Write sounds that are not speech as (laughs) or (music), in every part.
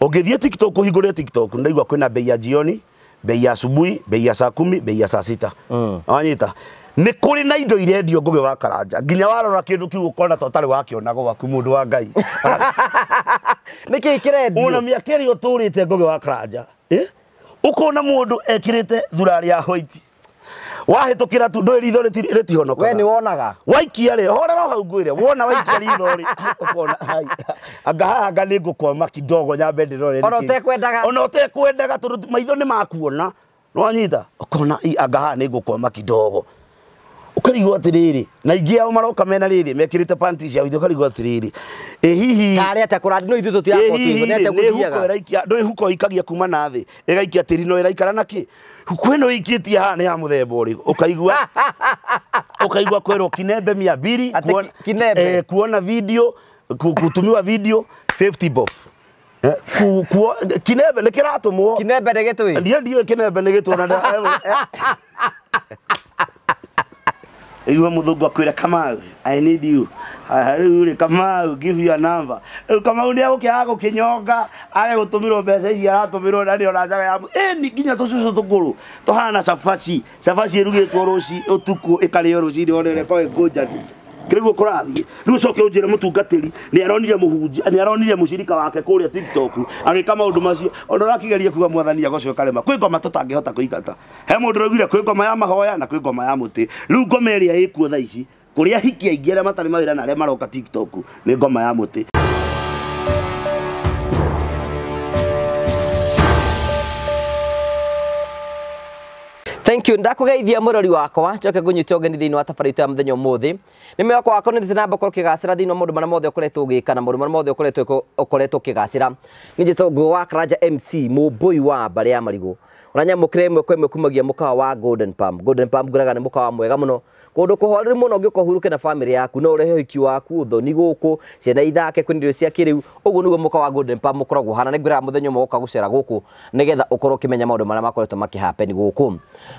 Ukithie TikTok uhingure TikTok ndaigwa kwina bei ya jioni, bei ya asubuhi, bei ya saa kumi, bei ya saa sita. Mm. Wanyita. Nä kå rä na indo irendio ndio gä wa karanja nginya warora kä ndå kiu gå kona totarä wakä gwaku må ndå wa ngai Niki kä Una miakeri ona mä aka ä rä å tå rä te wa karanja å kona må ndå ekä rä te ya hoiti wahitukira tu ndui ritho ritihonoka we ni wonaga waikia ri horera hau ngwire wona waikia ritho ri ukona anga hanga ni ngukoma kidogo nyambe ndirore ona utekwendaga ona utekwendaga tondu maitho ni makuona no nyita ukona anga haha ni ngukoma kidogo ukarigwo atiriri na ingi ao maroka mena riri mekirite panti ciao ithu ukarigwo atiriri ä hihi tarä atä kå no ithu tå tirakotingo nä atä gå thiaga no ä huko ikagia kuma na thä ä gaikia tiri no ä raikara na kä kwä no ikä tie haha nä ya må themba å rä ukaigua ukaigua kwärwo kinembe mia biri kuona, eh, kuona video kutumiwa video 50 bob kinebe eh, nä kä ratå mwo kinebe nä gä twä ndiä ndiå kinembe nä gä na (laughs) eh, iwe muthugu akwira kamau i need you riu ri kamau give you a number riu kamau ni egukĩaga gũkĩnyonga age gũtũmĩrwo mbeca ici aratũmĩrwo na nĩo nacaga yamu ĩni nginya safasi. Safasi tũhana cabaci cabaci ĩrugĩtwo rũci ũtukũ ĩkarĩo rũcinĩ kwa ĩkũnjani kiriguo kurathie riu coke unjire mutungatiri ni aronire muhunji ni aronire mucirika wake kuria tiktok agika maundu macio ona rakigeria kuga mwathani agocio karema kwi ngoma tutangihota kuigata he mundu raugire kwi ngoma ya mahoya na kwi ngoma ya muti riu ngoma iria ikuo thaa ici kuria hiki aingi aria matari mawira na aria maroka tiktok ni ngoma ya muti thank you ndakugeithia murori wakwa njoke ngunyite ũgeni thĩinĩ wa tabarĩ ya mũthenya ũmũthĩ nĩme wakwa wakwa nĩ namba korwo kĩgacĩra thĩinĩ wa maũndũ marĩa mothe ũkoretwo ũgĩka na maũndũ marĩa mothe ũkoretwo ũkoretwo ũkĩgacĩra nĩ njĩtwo ngũ wa kraja mc boy wa mbarĩ ya marigũ ũranyamũkĩra ĩmwe kwa ĩmwe kumagia mũkawa wa golden palm golden palm ngũraga nĩ mũkawa mwega mũno kundu kuhoreru muno ngiuka huruke na family yaku no urehe hiki waku thoni guku ciana ithake kwini ndio cia kiriu ugu nugo muka wa golden palm mukoragwo guhana ni ngwira muthenyo moka gucera guku nigetha ukoro kimenya maundu maria makoretwo happen guku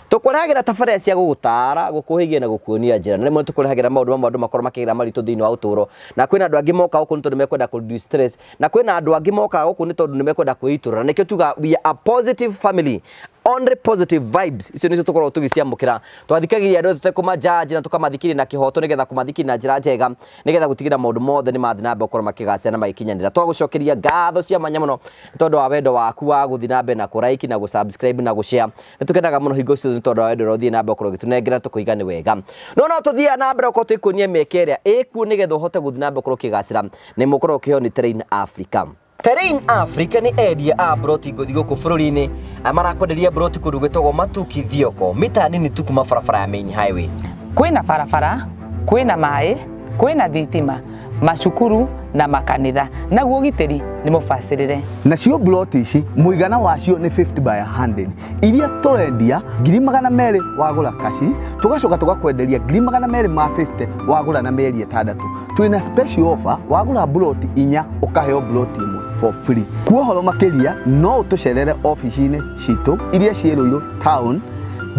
tukurehagira tabarĩa cia gugutara gukuhigia na gukuonia njira na rimwe tukurehagira maundu mamwe andu makorwo makigira maritu thiini wa uturo na kwina andu angi moka guku ni tondu mekwenda ku distress na kwina andu angi moka guku ni tondu ni mekwenda na nikio tuga we are a positive family only positive vibes icio nicio tukoragwo tugiciamukira twathikagiria andå tutekåmajaji na tåkamathikiri na kihoto nigetha kåmathikiri na njira njega nigetha gutigira maundu mothe ni mathi na mbere gukorwo makigacia na magikinyanira twagåcokeria ngatho cia manya muno nä tondå wa wendo waku wa gå thiä na mbere na kå like na gå subscribe na gå share nä tå kenaga må no hingo ciothe nä tondå wa wendo å thiä na mbere gukorwo gä tå nengera tå wega no no tå thiaga na mbere gukorwo tå ikuonia mä eka nigetha uhote a ä kuo nä getha å hote gå thiä gukorwo å kä gacä ra nä må Africa Terrain Africa nä endia a broti ngå thigå kå bå rå ri-inä marakwenderia broti kå ndå gwä tagwo matuki thioko mita nini tu kuma ya main highway kwĩna barabara kwĩna maĩ kwĩna thitima macukuru na makanitha naguo ũgitĩri nĩ mũbacĩrĩre nacio bloti ici mũigana wacio nĩ 50 by 100 iria tũrendia ngiri magana merĩ wagũra kaci tũgacoka tũgakwenderia ngiri magana merĩ ma 50 wagũra na mĩeri ĩtandatũ twĩna special offer wagũra bloti inya ũkaheo broti ĩmwe for free kuo horo makiria no utucerere ofici-inĩ citũ iria ciĩ rũirũ town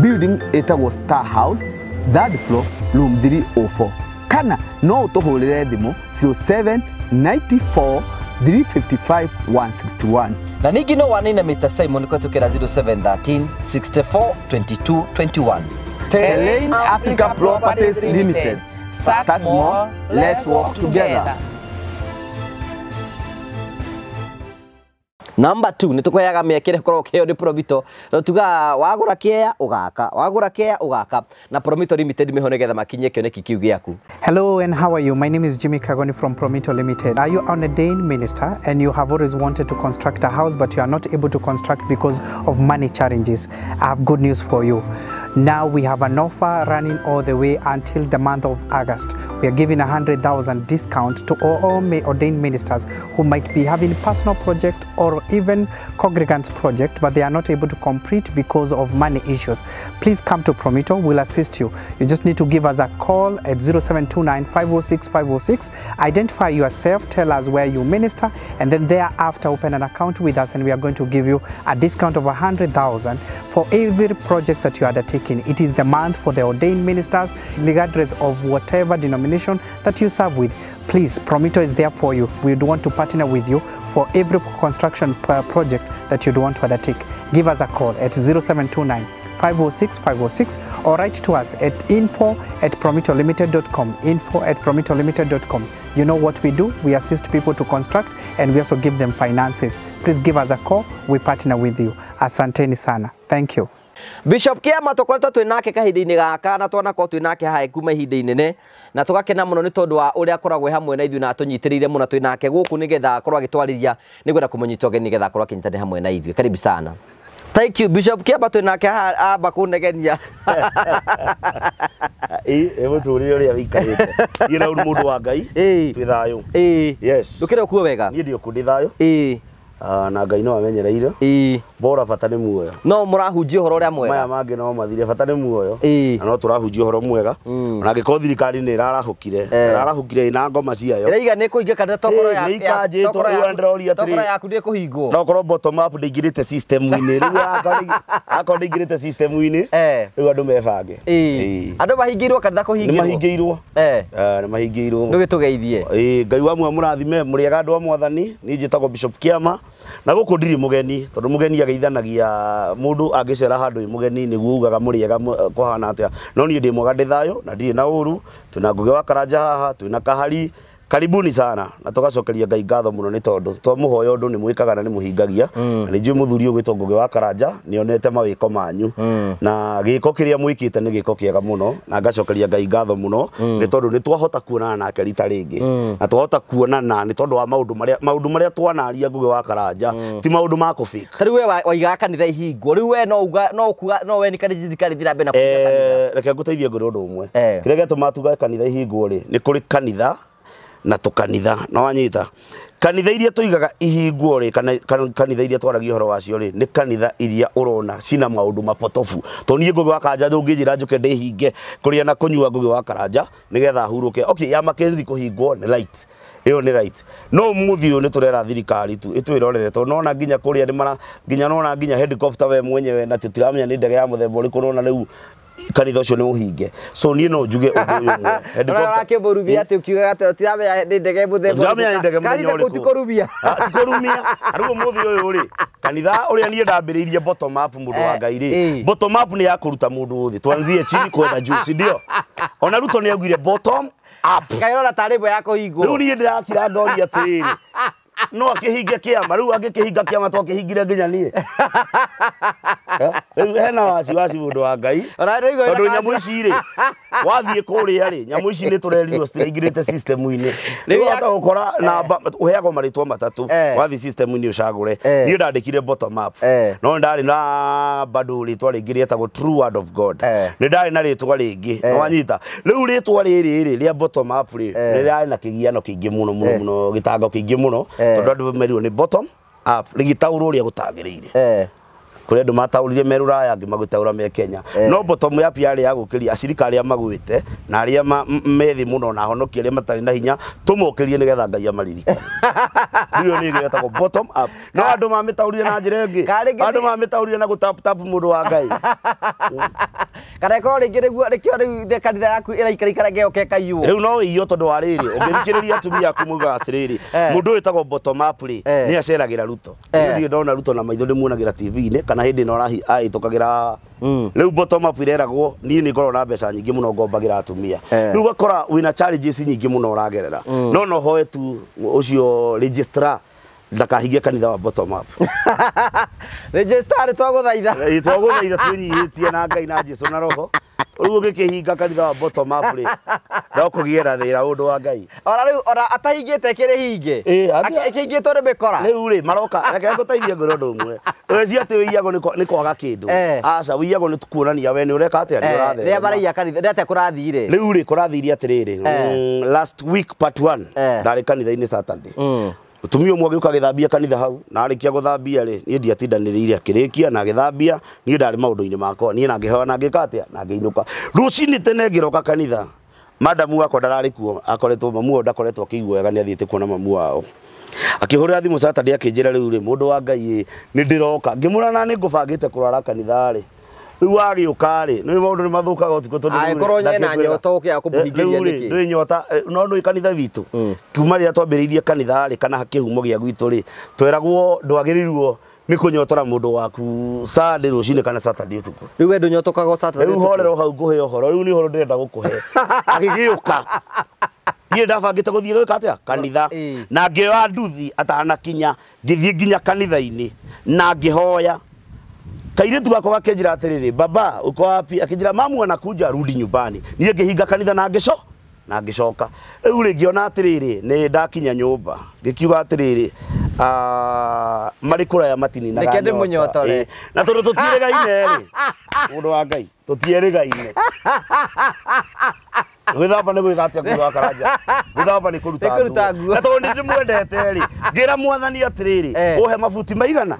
building ĩtagwo star house third floor room 304 kana no ũtũhũrĩre thimũ 0794 355 161 na ningĩ no wanĩine Mr. Simon kũhetũkĩra 0713 64 22 21 Terrain Africa Properties Limited. Start, Start more, more, let's work together. together. number 2 nä tå kåheaga mä kä re korwo å kä heo nä promito tugaga wagå ra kä ea å gaka wagå na promito limited mä ho nä getha makinyie kä oneki kä u hello and how are you my name is jimmy kagoni from promito limited are you an ordained minister and you have always wanted to construct a house but you are not able to construct because of money challenges i have good news for you Now we have an offer running all the way until the month of August. We are giving 100,000 discount to all ordained ministers who might be having personal project or even congregants project, but they are not able to complete because of money issues. Please come to Promito, we'll assist you. You just need to give us a call at 0729 506 506. Identify yourself, tell us where you minister, and then thereafter open an account with us and we are going to give you a discount of 100,000 for every project that you undertake it is the month for the ordained ministers, regardless of whatever denomination that you serve with. Please, Promito is there for you. We would want to partner with you for every construction project that you'd want to undertake. Give us a call at 0729 506 506 or write to us at info at prometolimited.com. Info at prometolimited.com. You know what we do? We assist people to construct and we also give them finances. Please give us a call. We partner with you. Asante sana. Thank you. bishop kiama tukoretwo twä nake kahinda-inä gaka na twanakorwo twä nake hae kuma ihinda ne na tågakena må no nä tondå wa å rä a akoragwo e hamwe na ithuĩ na atå nyitä rä ire må no twä nake gå kå nä getha akorwo agä ni nä gwenda kå må nyita ogeni nä getha akorwo akä hamwe na ithuĩ karibu sana Thank you Bishop Kiamba twä nake amba kå negenia ä (laughs) må tå rä re å rä a wä ikarä te irä u må ndå wa ngai twä thayå ndå kä rä a kuo wega niä ndä å kå ndä thayå ah, na ngai no amenyereire bora bata nä muoyo no må rahunjia å horo å rä a mwega maya mangä no mathire bata nä muoyo na no tå rahunjia å horo mwega mm. ona angä korwo thirikari nä ärarahå kire ärarahå kire ina ngoma ciayo raiga nä kå ingä kana tokorwo yaku ndä kå hingwo nokorwo ndä ingä rä te system inä rä u akorwo ndä ingä rä te inä rä u andå mebange andå mahingä irwo kanitha kå hingä mahingä irwo nä mahingä irwo ndå gä tå geithie ngai wa muoya må rathime må rä ega andå a mwathani nä njä tagwo bishop kiama na gå kå ndirä må geni tondå må geni geithanagia mundu angicera handu mugeni niguo ugaga muriega eh, kuhana atia no nie ndi mwaga ndi thayo na ndirĩ na ũru twĩna ngugi wa karanja haha twĩna kahari karibuni sana na tugacokeria ngai ngatho muno ni tondu muhoyo ndu ni mwikaga na ni muhingagia mm. na nijui muthuri ugwitwo ngugi wa karanja ni onete mawiko manyu mm. na giko kiria mwikite ni giko kiega muno na ngacokeria ngai ngatho muno mm. ni tondu ni twahota kuonana nake rita ringi mm. na twahota kuonana ni tondu wa maundu maria maundu maria twanaria ngugi wa karanja mm. ti maundu ma ku tari we waigaga kanitha ihingwo riu we no uga no kuga no we ni kanitha kanitha mbena kuga eh, kanitha eh reke nguteithie nguri undu umwe eh. kirege tumatuga kanitha ihingwo ri ni kuri kanitha na tukanitha no anyita kanitha iria tuigaga ihinguo ri kana kanitha iria twaragia horo wacio ri ni kanitha iria urona cina maundu mapotofu to nie ngugi wakanja ndungijira njuke ndi hinge kuria na kunyua ngugi wakaranja nigetha huruke okay ya makenzi kuhingwo ni right iyo ni right no muthi uyu ni turera thirikari tu itwirorere to nona nginya kuria ni mara nginya nona nginya helicopter we mwenyewe na tutiramenya ni ndege ya muthemba uriku nona riu kanitha ucio ni å so niä no njuge å ndå å yårakä må rumia atä ati kiugaga atä ndege buthe themamenya nä ndege må kå tikå rumia tikå rumia arä u må kanitha å rä a bottom up rä wa eh, ngai ri eh. bottom up ni yakuruta må uthi twanzie chini kwenda juice ndio (laughs) ona ruto ni aguire bottom up kairora tarä yako ya kå hingwo rä u niä no akihinge kiama riu angikihinga kiama twakihingire nginya nie (laughs) eh, riu hena wasi wasi mundu wa ngai tondu nyamu ici wathiä kå rä a rä nyamå ici nä tå rerirwo citiraingä rä rä u hota gå kora eh. namba å heagwo marä two matatå eh. wathi inä å cagå re niä ndandä kire no nä ndarä na bado rä twa rä ngä rä etagwo nä ndarä na rä twa rä ngä wanyita rä u rä twa rä rä rä rä a rä nä rarä na kä giano kä ingä må no må no må no gä tango kä ingä må no Eh. tondu andu meriirwo ni bottom up rigitaurwo uria gutagiriire eh kuri andu mataurire meruraya ngi magutaura me Kenya eh. no bottom ya pia ya gukiria acirika aria magwite na aria methi muno na honokia aria matari na hinya tumukirie ni getha ngai amariri iyo (laughs) ni gwetagwo bottom up no andu mamitaurire na njira ingi andu mamitaurire na gutap tap mundu wa ngai (laughs) kare ri korwo ringi riguo ri riu kanitha yaku ira ikari ge geoke kaiyo riu no iyo tondu wa riri ungithikiriria atumia aku muga atiriri eh. mundu witagwo bottom up ri eh. ni aceragira ruto ndio ndona ruto na maitho ndimuonagira tv ni kana kana hindi no rahi aitukagira hmm. riu bottom up ireragwo ni ni ngorwo na mbeca nyingi muno ngombagira atumia eh. riu gakora na challenges nyingi muno uragerera hmm. no no hoe tu ucio registrar ndakahingie kanitha wa bottom up (laughs) registrar twaguthaitha twaguthaitha twinyihitie na ngai na jesu na roho riu ugikihinga kanitha bottom up ri no kugiera thira undu wa ngai ora riu ora atahingite kiri hinge ikingitwo ni mikora riu ri maroka reke ngutaithie ngwira undu umwe weci ati wiiyagwo ni kwaga kindu aca wiiyagwo ni kuonania we ni ureka atia ni urathe ria baraiya kanitha ndate kurathire riu ri kurathire atiriri mm, last week part 1 ndari kanitha-ini saturday mm tumia ũmwe agĩũka agĩthambia kanitha hau na arĩkia gũthambia rĩ niĩ ndiatindanĩrĩire akĩrĩkia na agĩthambia niĩ ndarĩ maũndũ ini mako niĩ na ngĩhoya na ngĩka atĩa na ngĩinũka rũcinĩ tene ngĩroka kanitha madamu wakwa ndararĩ kuo akoretwo mamu wao ndakoretwo akĩigua wega nĩ athiĩte kuona mamu wao akĩhũrĩra thimũ Saturday akĩnjĩra rĩu rĩ mũndũ wa Ngai nĩ ndĩroka ngĩmũrana nĩ ngũbangĩte kũrara kanitha rĩ riu wagä rä nä maå ndå nä mathåkaga å tukå tondåkorwo nyena nyota å kä aga kå rä ndå nyota no ndå kanitha witå hmm. kuma rä rä a twambä rä irie kanitha rä kana kä humo gä a gwitå rä tweragwo ndwagä rä irwo nä kå nyotora må waku sande rå cinä kana satadi å tukå rä u wendå nyotokaga rä u horero hau ngå he å horo horo ndä renda gå kå he (laughs) agä gä å ka niä ndabangä te gå thiä gwä ka atä kanitha na ngä oya nduthi atanakinya ngä thiä nginya kanitha-inä na ngä tu gakwa gakenjira atiriri baba uko wapi akinjira mamu anakuja rudi nyumbani niĩ ngĩhinga kanitha na ngĩco na ngĩcoka rĩu rĩngĩ ona atĩrĩrĩ nĩ ndakinya nyũmba ngĩkiuga atĩrĩrĩ marĩ kũraya matininaga na tondũ tũtiĩrĩgaine rĩ (laughs) mũndũ wa ngai ine (laughs) gwithamba nä gwä thate thutha wa karanja gwithamba nä kå ruta nguo na tondå nä ndä mwendete rä ngä mwathani atiriri uhe eh. rä å he mabuti maigana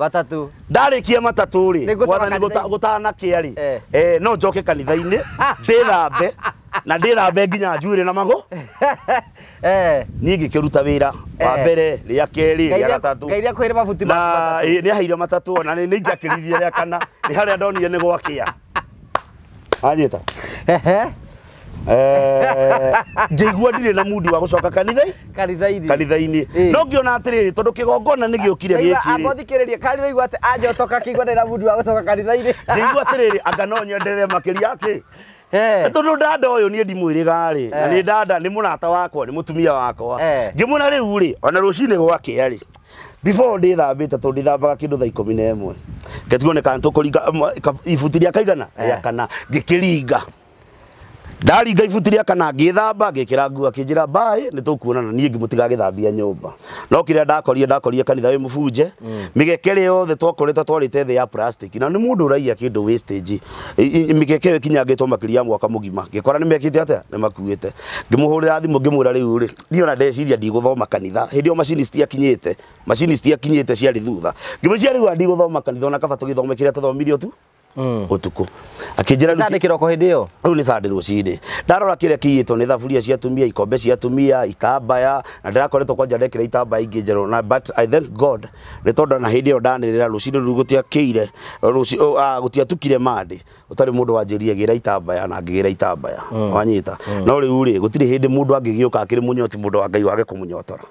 ndarä kia matatå rä mwathani gå tanakä a no njoke kanithaini inä (laughs) na ndä nginya njuä na mago (laughs) eh ni ngi kiruta wira wa eh. mbere ri ri rä ngai ya rä a matatu na ni aheire matatu na ni ngi akirithia ri kana ni harä a ni gwakia gwakä a anjä Eh, ngĩigua ndirĩ na mundu wa gũcoka kanithai kanithaini no ngĩona atĩrĩrĩ tondũ kĩgongona nĩ gĩũkire gĩkĩrĩathikĩrĩria kari roigua atĩ anjotoka kĩigua ndirĩ na mundu wa gũcoka kanithainĩ ngĩigua atĩrĩrĩ anga no nyenderere makĩria akĩ eh, tondå dada å yå niä ndimwärägarä na nä dada nä må rata wakwa nä må tumia wakwa ngä må na rä u rä ona rå cinä gwakea rä before ndä thambä te tondå ndä thambaga kä ndå tha ikå mi na ä mwe ngetigwo nä kana tå kå ringa ibuti rä akaigana rä akana ngä kä ringa ndaringa ibuti rĩa kana ngĩthamba ngĩkĩra nguo akĩnjĩra mbaĩ nĩ tũkuonana niĩ ngĩmũtigagĩthambia nyũmba no kĩrĩa ndakorire ndakorire kanitha wĩ mũbunje mm. mĩgekere yothe twakoretwo twarĩte thĩ ya plastic na nĩ mũndũ ũraiya kĩndũ wastage mĩgeke ĩyo ĩkinyangĩtwo makĩria mwaka mũgima ngĩkora nĩ mekĩte atĩa nĩ makuĩte ngĩmũhũrĩra thimũ ngĩmwĩra rĩu rĩ niĩ ona ndeciria ndigũthoma kanitha hĩndĩ ĩyo macini citiakinyĩte macini citiakinyĩte ciarĩ thutha ngĩmwĩcia rĩu ndigũthoma kanitha ona kaba tũgĩthome kĩrĩa tũthomirio tu mm. utuku akinjira nä kiroko hä ndä ä yo rä u nä candä rå ndarora kä rä a kä iyätwo nä thaburia ciatumia ikombe ciatumia itambaya na ndä rakoretwo kwanja ndekä itaba itambaya ingä na but i thank god nä tondå na hä ndä ä yo ndanä rä ra rå cinä rä u gå tiakä ire gå tiatukire mandä mm. å tarä må na ngä gä ra wanyita mm. no riu ri rä gå mundu angigiuka ndä må ndå angä wa ngai wage kå må nyotora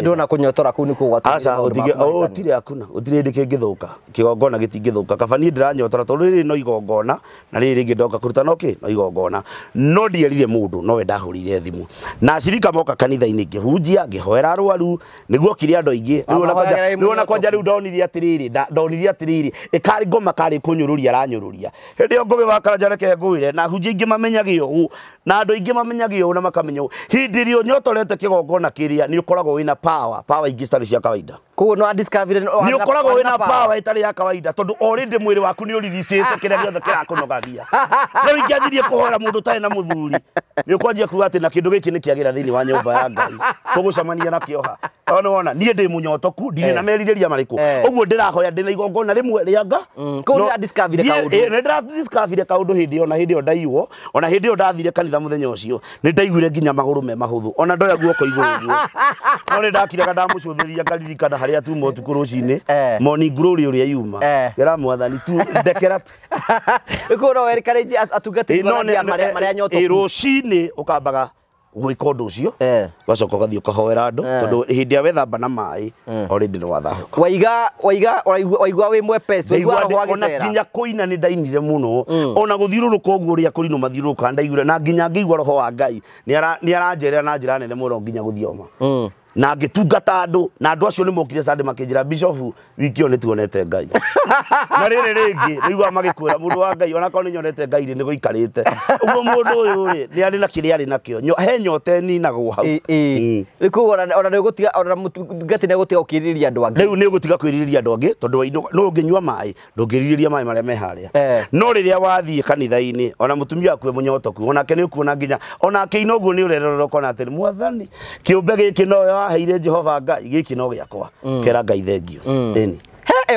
ndå na kå nyotora kå asa nä kå gwatå akuna gå tirä hä ndä kä ngä thå ka kora tondu riri no igongona na riri ringi ndoka kuruta no ki no igongona no ndierire mundu no we ndahurire thimu na cirika moka kanitha-ini ngihunjia ngihoera arwaru niguo kire andu aingi riu ona kwanja riu ndonire atiriri ndonire atiriri ikari ngoma kari kunyururia aranyururia hindi yo ngumi wakara jareke nguire na hunjia ingimamenyage ugu na andå aingä mamenyagia å na makamenya å hindä ria nyotorete kä gongona kä rä a nä å koragwo wä na power power ingä citarä cia kawaida koguo nä å koragwo wä na power ä ya kawaida tondå orä ndä mwä rä waku nä å riricä te kä rä a gäothe kä rakå nogagia no ingä anjirie kå hora må ndå tarä na må thuri nä å kwanjia kuga atä na kä ndå gä kä nä kä agä ra thä inä wa nyå mba ya ngai tå gå cemania na kä oha ona wona niä ndä må nyotoku ndirä eh. na merirä ria marä kå eh. å guo ndä rahoya ndä na igongona rä mwe rä anga nä ndä kaå ndå hä ndä ä yo na hä ndä ä yo ndaiwo ona hä ndä ä yo ndathire kanitha kanitha muthenya ucio ni ndaiguire nginya maguru me mahuthu ona ndoya guoko iguru guo no ni ndakiraga ndamucuthiriria ngaririkana haria tuma utuku ruciini eh. moni glory uria yuma eh. gira mwathani tu ndekera tu ikoro werikare atungati maria nyoto ruciini ukambaga gwika undu ucio ugacoka eh. ugathiä å kahoera andå eh. tondå hä ndä ä wethamba na maä eh. orä nä wathahuka waiga waigua wä mwepesona nginya kå ina nä ndainire må no mm. ona gå thiå rå rå ka å guo rä a kå rinå mathiå rå rå na nginya ngä igua roho wa ngai nä aranjerera na njä ra nene må no nginya gå thioma mm na ngitungata andu na andu acio nimokire Sunday makinjira bishop wiki yo nituonete ngai na riri ringi nigua magikwira mundu wa ngai mm. ona korwo ninyonete ngai ri niguikarite uguo mundu uyu ri ni ari na kiria ari nakio he nyote ninagwo hau koguo ona nigutiga ona mutungati nigutiga ukiririria andu angi riu nigutiga kwiririria andu angi tondu no nginyua mai ndungiririria mai maria me haria no riria wathiä kanitha-inä ona må akwe akue må nyotoku onake nä å kuona nginya onake inoguo nä å rererokona atä mwathani kä ũmbe gä kä noyo waheire jehova ngai gä no giakwa mm. kera ngai thengio ä mm.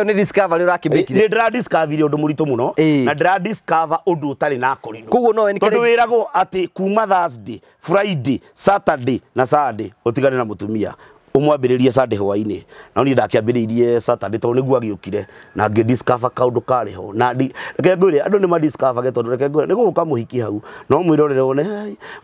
nä discovery å rakä ndä ndä å ndå må ritå må no na dra discover undu utari na korido kugo no tondå wirago ati kuma thursday friday saturday na sunday å na mutumia umwambiririe Sunday hwainä no niä ndakäambä Saturday to nä guo agä na ngä discover kaå ndå karä ho na reke ngå andu ni ma discover tondå reke ngå nä gå ka må hau no mwirorere one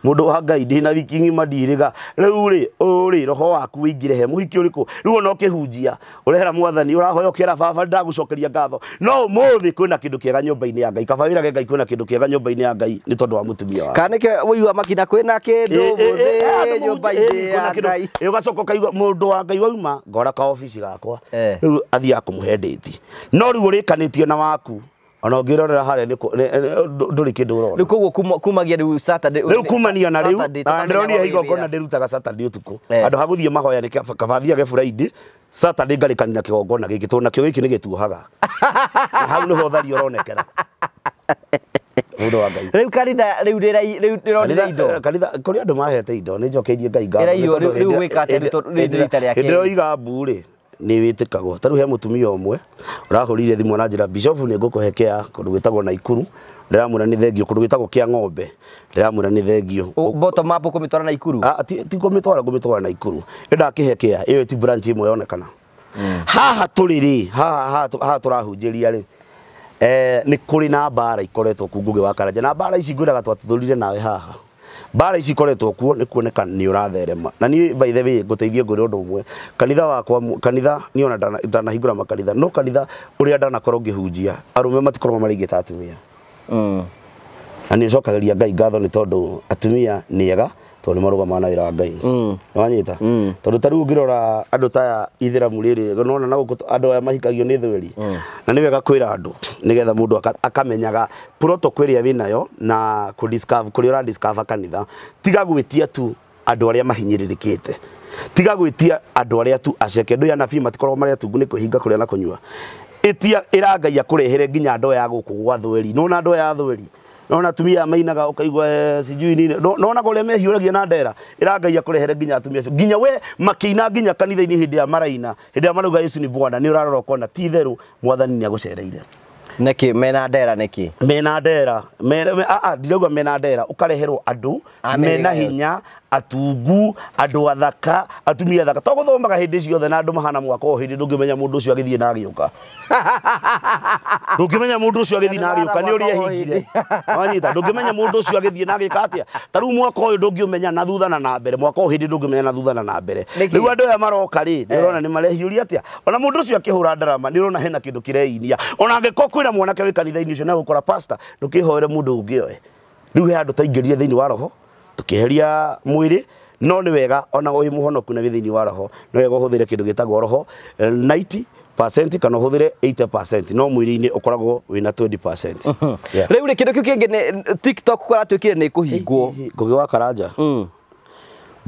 må ndå wa ngai ndi na wiki ngi ndirä riu ri uri roho waku wingire he muhiki må hiki å ona å urehera mwathani urahoya rahoya baba ndagå cokeria ngatho no muthi thä kindu kiega nyumba ini ya ngai kaba wä rage ngai kwä kindu kiega nyumba ini ya ngai ni tondu wa mutumia wa kanike ke wå igua makina kwä na kä ndå må ya ngai å eh, gacoka kaigua mundu wa ngai wauma ngora ka office gakwa eh. riu athia akumuhe date no riu urikanitie na waku ona ngirorera haria nduri kindu urona riu koguo kumagia riu saturday riu kumania na riu ah, ndironia igongona ndirutaga saturday utuku eh. andu haguthie mahoya ni kabathia ge friday saturday ngarikani na kigongona giki tonakio giki ni gituhaga (laughs) na hau ho thari uronekera (laughs) rä u kanitha rä u rä ronire indo kå rä andå mahete indo nä njokeirie ngai ngarä u gwä ka atä rä ndä roiga mbu rä nä wä tä kagwo tarä u he må tumia å mwe å rahå rä ire na njä ra bishofu nä ngå kå he kea kå ndå gwä tagwo na ikuru ndiramwira ni thengio kundu gitagwo kia ng'ombe ndiramwira ni thengio bottom map kumitwara na ikuru ah ti, ti kumitwara kumitwara na ikuru ndakihe kia iyo ti branch imwe yonekana mm. haha turi ri haha haha turahunjiria ri eh, nä kå rä na mbara ikoretwo ku ngugi wa karanja na mbara ici ngwiraga raga nawe haha mbara ici ikoretwo kuo nä kuoneka nä å ratherema na niä by the ngå teithie ngå rä å ndå mwe kanitha wakwa kanitha nä ona ndanahingå ra makanitha no kanitha å rä a ndanakorwo ngä hunjia arå me matikoragwo marä ingä ta atumia mm. na nä cokagä ria ngai ngatho nä tondå atumia nä ega to ni maruga mana wira wa ngai mm. nwanyita mm. tondu taru ngirora andu taya ithira muriri no na guku andu aya mahikagio ni thweri mm. na ni wega kwira andu ni getha mundu akamenyaga protocol ya vinayo na ku discover kuri ora discover kanitha tiga gwitia tu andu aria mahinyiririkite tiga gwitia andu aria tu aceke ndu ya nabii matikorwo maria tungu ni kuhinga kuria na kunywa itia irangaia kurehere nginya andu aya guku gwa thweri na andu ya thweri nona atumia mainaga ukaigwa eh, sijui nini nona gore mehiuragia na ndera ira ngai akurehere nginya atumia cio nginya we makina nginya kanitha-ini hĩndĩ ya maraina hĩndĩ ya marauga yesu nĩ bwana nĩ ũrarora ũkona ti itherũ mwathani nĩ agũcereire neki mena ndera neki mena ndera ndirauga mena ndera ukareherwo andu mena hinya atungu andu athaka atumia athaka to guthomaga hindi ciothe na andu mahana mwaka o hindi ndungimenya mundu ucio agithii na agiuka (laughs) ndungimenya mundu ucio agithii na agiuka ni uria hingire wanyita ndungimenya mundu ucio agithii na agika (laughs) atia ta riu mwaka uyu ndungiumenya na thutha na na mbere mwaka o hindi ndungimenya na thutha na na mbere riu andu aya maroka ri ni urona eh. ni marehiuria atia ona mundu ucio akihura ndarama ni rona hena kindu kireinia ona angiko kwira mwanake wi kanitha-ini ucio na gukora pastor ndukihoere mundu ungioe riu he andu taingirire thiini wa roho ukiheria mwiri no ni wega ona wi muhono kuna thini wa roho no wega uhuthire kindu gitagwo roho 90 kana uhuthire 80% no mwiri-inä ukoragwo koragwo na 20% uh (laughs) -huh. yeah. kä ndå kä u kä ngä tiktok karatuä kire ni kuhingwo ngugi wa karanja hmm.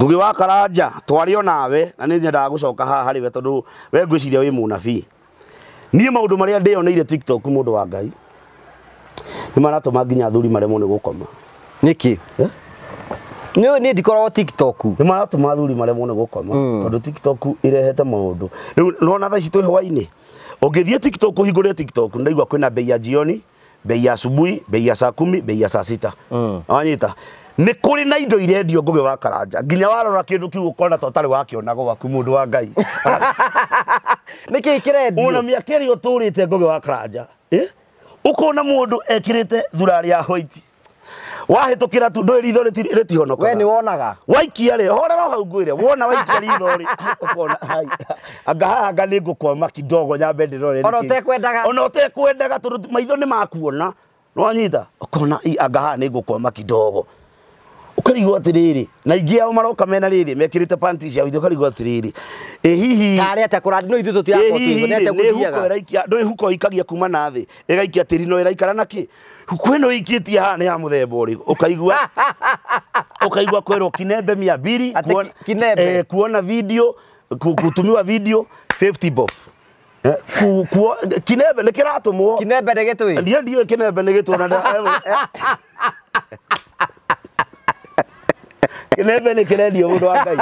ngugi wa karanja twari onawe na ni nyendaga gucoka haha hari we tondu we ngwiciria wi munabii niä maå ndå marä a ndä oneire tiktok må ndå wa ngai nä maratå ma nginya athuri maremwo nä gå koma nä kä nä nä ndikoragwo tiktok nä maratuma athuri maremwo mone gå koma hmm. tondå tiktok irehete maå ndå rä u nona tha ici twä hwainä å ngä thiä tiktok å hingå rä tiktok ndaigua kwä na mbei ya jioni mbei ya subui mbei ya saa kumi mbei ya saa sita hmm. wanyita nä kå rä na indo irendio ngå gä wakaranja nginya warora kä ndå kä u gå kona totarä wakä gwaku må ndå wa ngai nä kä kä rendio ona mä aka ä rä a å tå rä te ngå gä wakaranja å kona må ndå ekä rä te thurarä ya hwaiti wahätåkä ra tu ndå ritho rä tihonoka we nä wonaga waikia rä horera hau ngwä re wona waikia ritho rä anga haha nga nä ngå koma kidogo nyambe ndä rore ona tekwendaga tondå maitho nä makuona nwanyita ũkona anga haha nä ngå koma kidogo ukarigwo atiriri na ingi ao maroka mena riri mekirite panti ciao ithu ukarigwo atiriri ä hihi tarä ate kå rathi no ithu tå tirakotiaga no huko ikagia kuma na thä ĩgaikia tĩri no ĩraikara na kä huko ä no ĩikie tie haha nä ya må themba å rä ukaigua ukaigua (laughs) kwä rwo kinembe mia mbiri kuona video kutumiwa video 50 bob kinembe nä kä ratå mwo kinembe nä gä twä ndiä ndiå kinembe nä na (laughs) eh, eh kirembe nä kä rendio må ndå wa ngai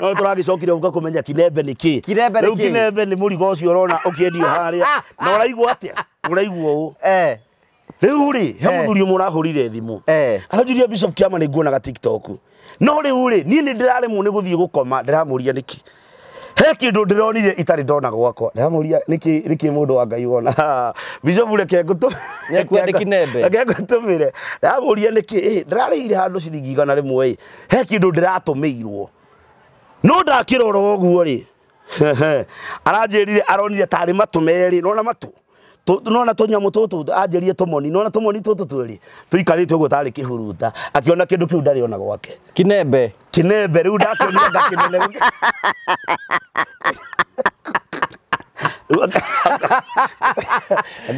no tå ragäcokire å ka kå menya kirembe nä kä rä u kirembe nä må rigo å cio rona å kä endio harä a na å raigwo atä a å raigwo å eh. rä u rä he eh. må thuri å må rahå rire thimå eh. aranjirie bishop kiama nä nguonaga tiktok no rä u rä niä nä ndä raremwo nä gå thiä gå koma ndä ramå ria nä kä he ndä ronire itari ndona gwakwa nä niki niki ndå wa ngai wona mä re ngutu nekwandikine reke ngutumire ndamuria niki eh ndirarĩire handå ciringi igana rimwe he mä irwo no guo ũguo aranjä rire aronire tarĩ matũ merĩ nona matå nona tunyamu tutu anjirie tumoni nona tumoni tutu twiri tuikarite uguo tari kihuruta akiona kindu kiu ndari ona gwake kinembe kinembe riu ndakionire ngakinene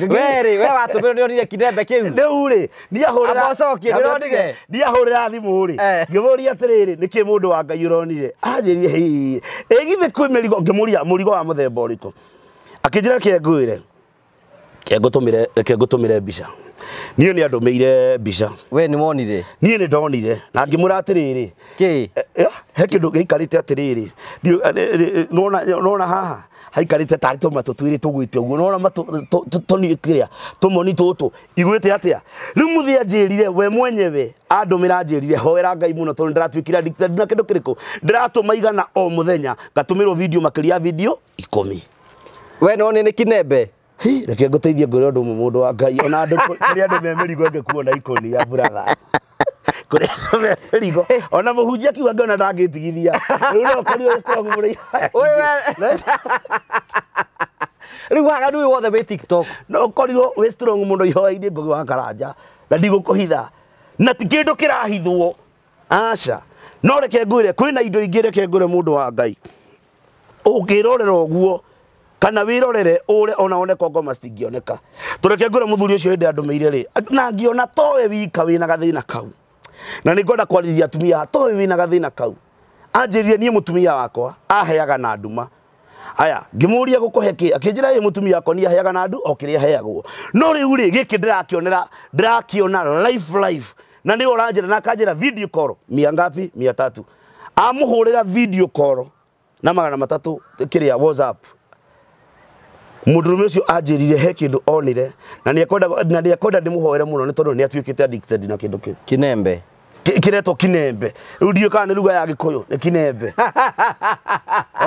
weri we watumire ni onire kinembe kiu riu ri niahurira acokie ndironire niahurira thimu ri eh. ngimuria atiriri niki mundu wa ngai uronire anjirie hi igithe kwi mirigo ngimuria murigo wa muthemba uriku akinjira kiengwire reke ngũtũmĩre mbica niĩ nĩ andũmĩire mbica we nĩ wonire niĩ nĩ ndonire na ngĩmwĩra atĩrĩrĩ eh, eh, he kĩndũ gĩikarĩte atĩrĩrĩ nona eh, haha haikarĩte tarĩ tũma tũtwĩrĩ tũgwĩte ũguo nona tũni kĩrĩa tũmoni tũtũ igwĩte atĩa rĩu mũthĩ anjĩrire we mwenyewe andũmĩra anjĩrire hoera ngai mũno tondũ ndĩratuĩkire addicted na kĩndũ kĩrĩkũ ndĩratũma igana o mũthenya ngatũmĩrwo video makĩria video ikũmi we none nĩ kĩnembe hi reke nguteithie ngwire undu umwe mundu wa ngai ona andu kuri andu me mirigo ngikuona ikoni ya buraga kuri andu me mirigo ona muhunjia kiuga ngiona ndangitigithia riu no korio strong muri riu waga ni wothe wi tiktok no korirwo wi strong muno ihoya-inä ngågä wa karanja na ndigå kå hitha na ti kä ndå kä rahithwo aca no reke ngwä re kwä na indo ingä reke ngå re wa ngai å ngä rorera å guo kana wirorere ure ona one ngoma stingioneka tureke ngure muthuri ucio hindi andumeire ri na ngiona towe wika wina gathina kau na nä ngwenda kwarĩria atumia towe wĩna gathina kau anjĩrire niĩ mutumia wakwa aheaga na nduma aya ngĩmũria gukuhe ki akinjira ye mutumia wakwa ni aheaga na ndu o kĩrĩa no rĩu rĩ giki ndirakionera ndirakiona life life na ni uranjira na kanjira video call mia ngapi mia tatu amũhũrĩra video call na magana matatu kiria whatsapp mudurume ucio anjirire he kindu onire na akoda na niekwenda ndimuhoere muno ni tondu niatuikite addicted na kindu kiu kinembe kiretwo kinembe riu ndiå kana nä ruga ya gä kå yå nä kinembe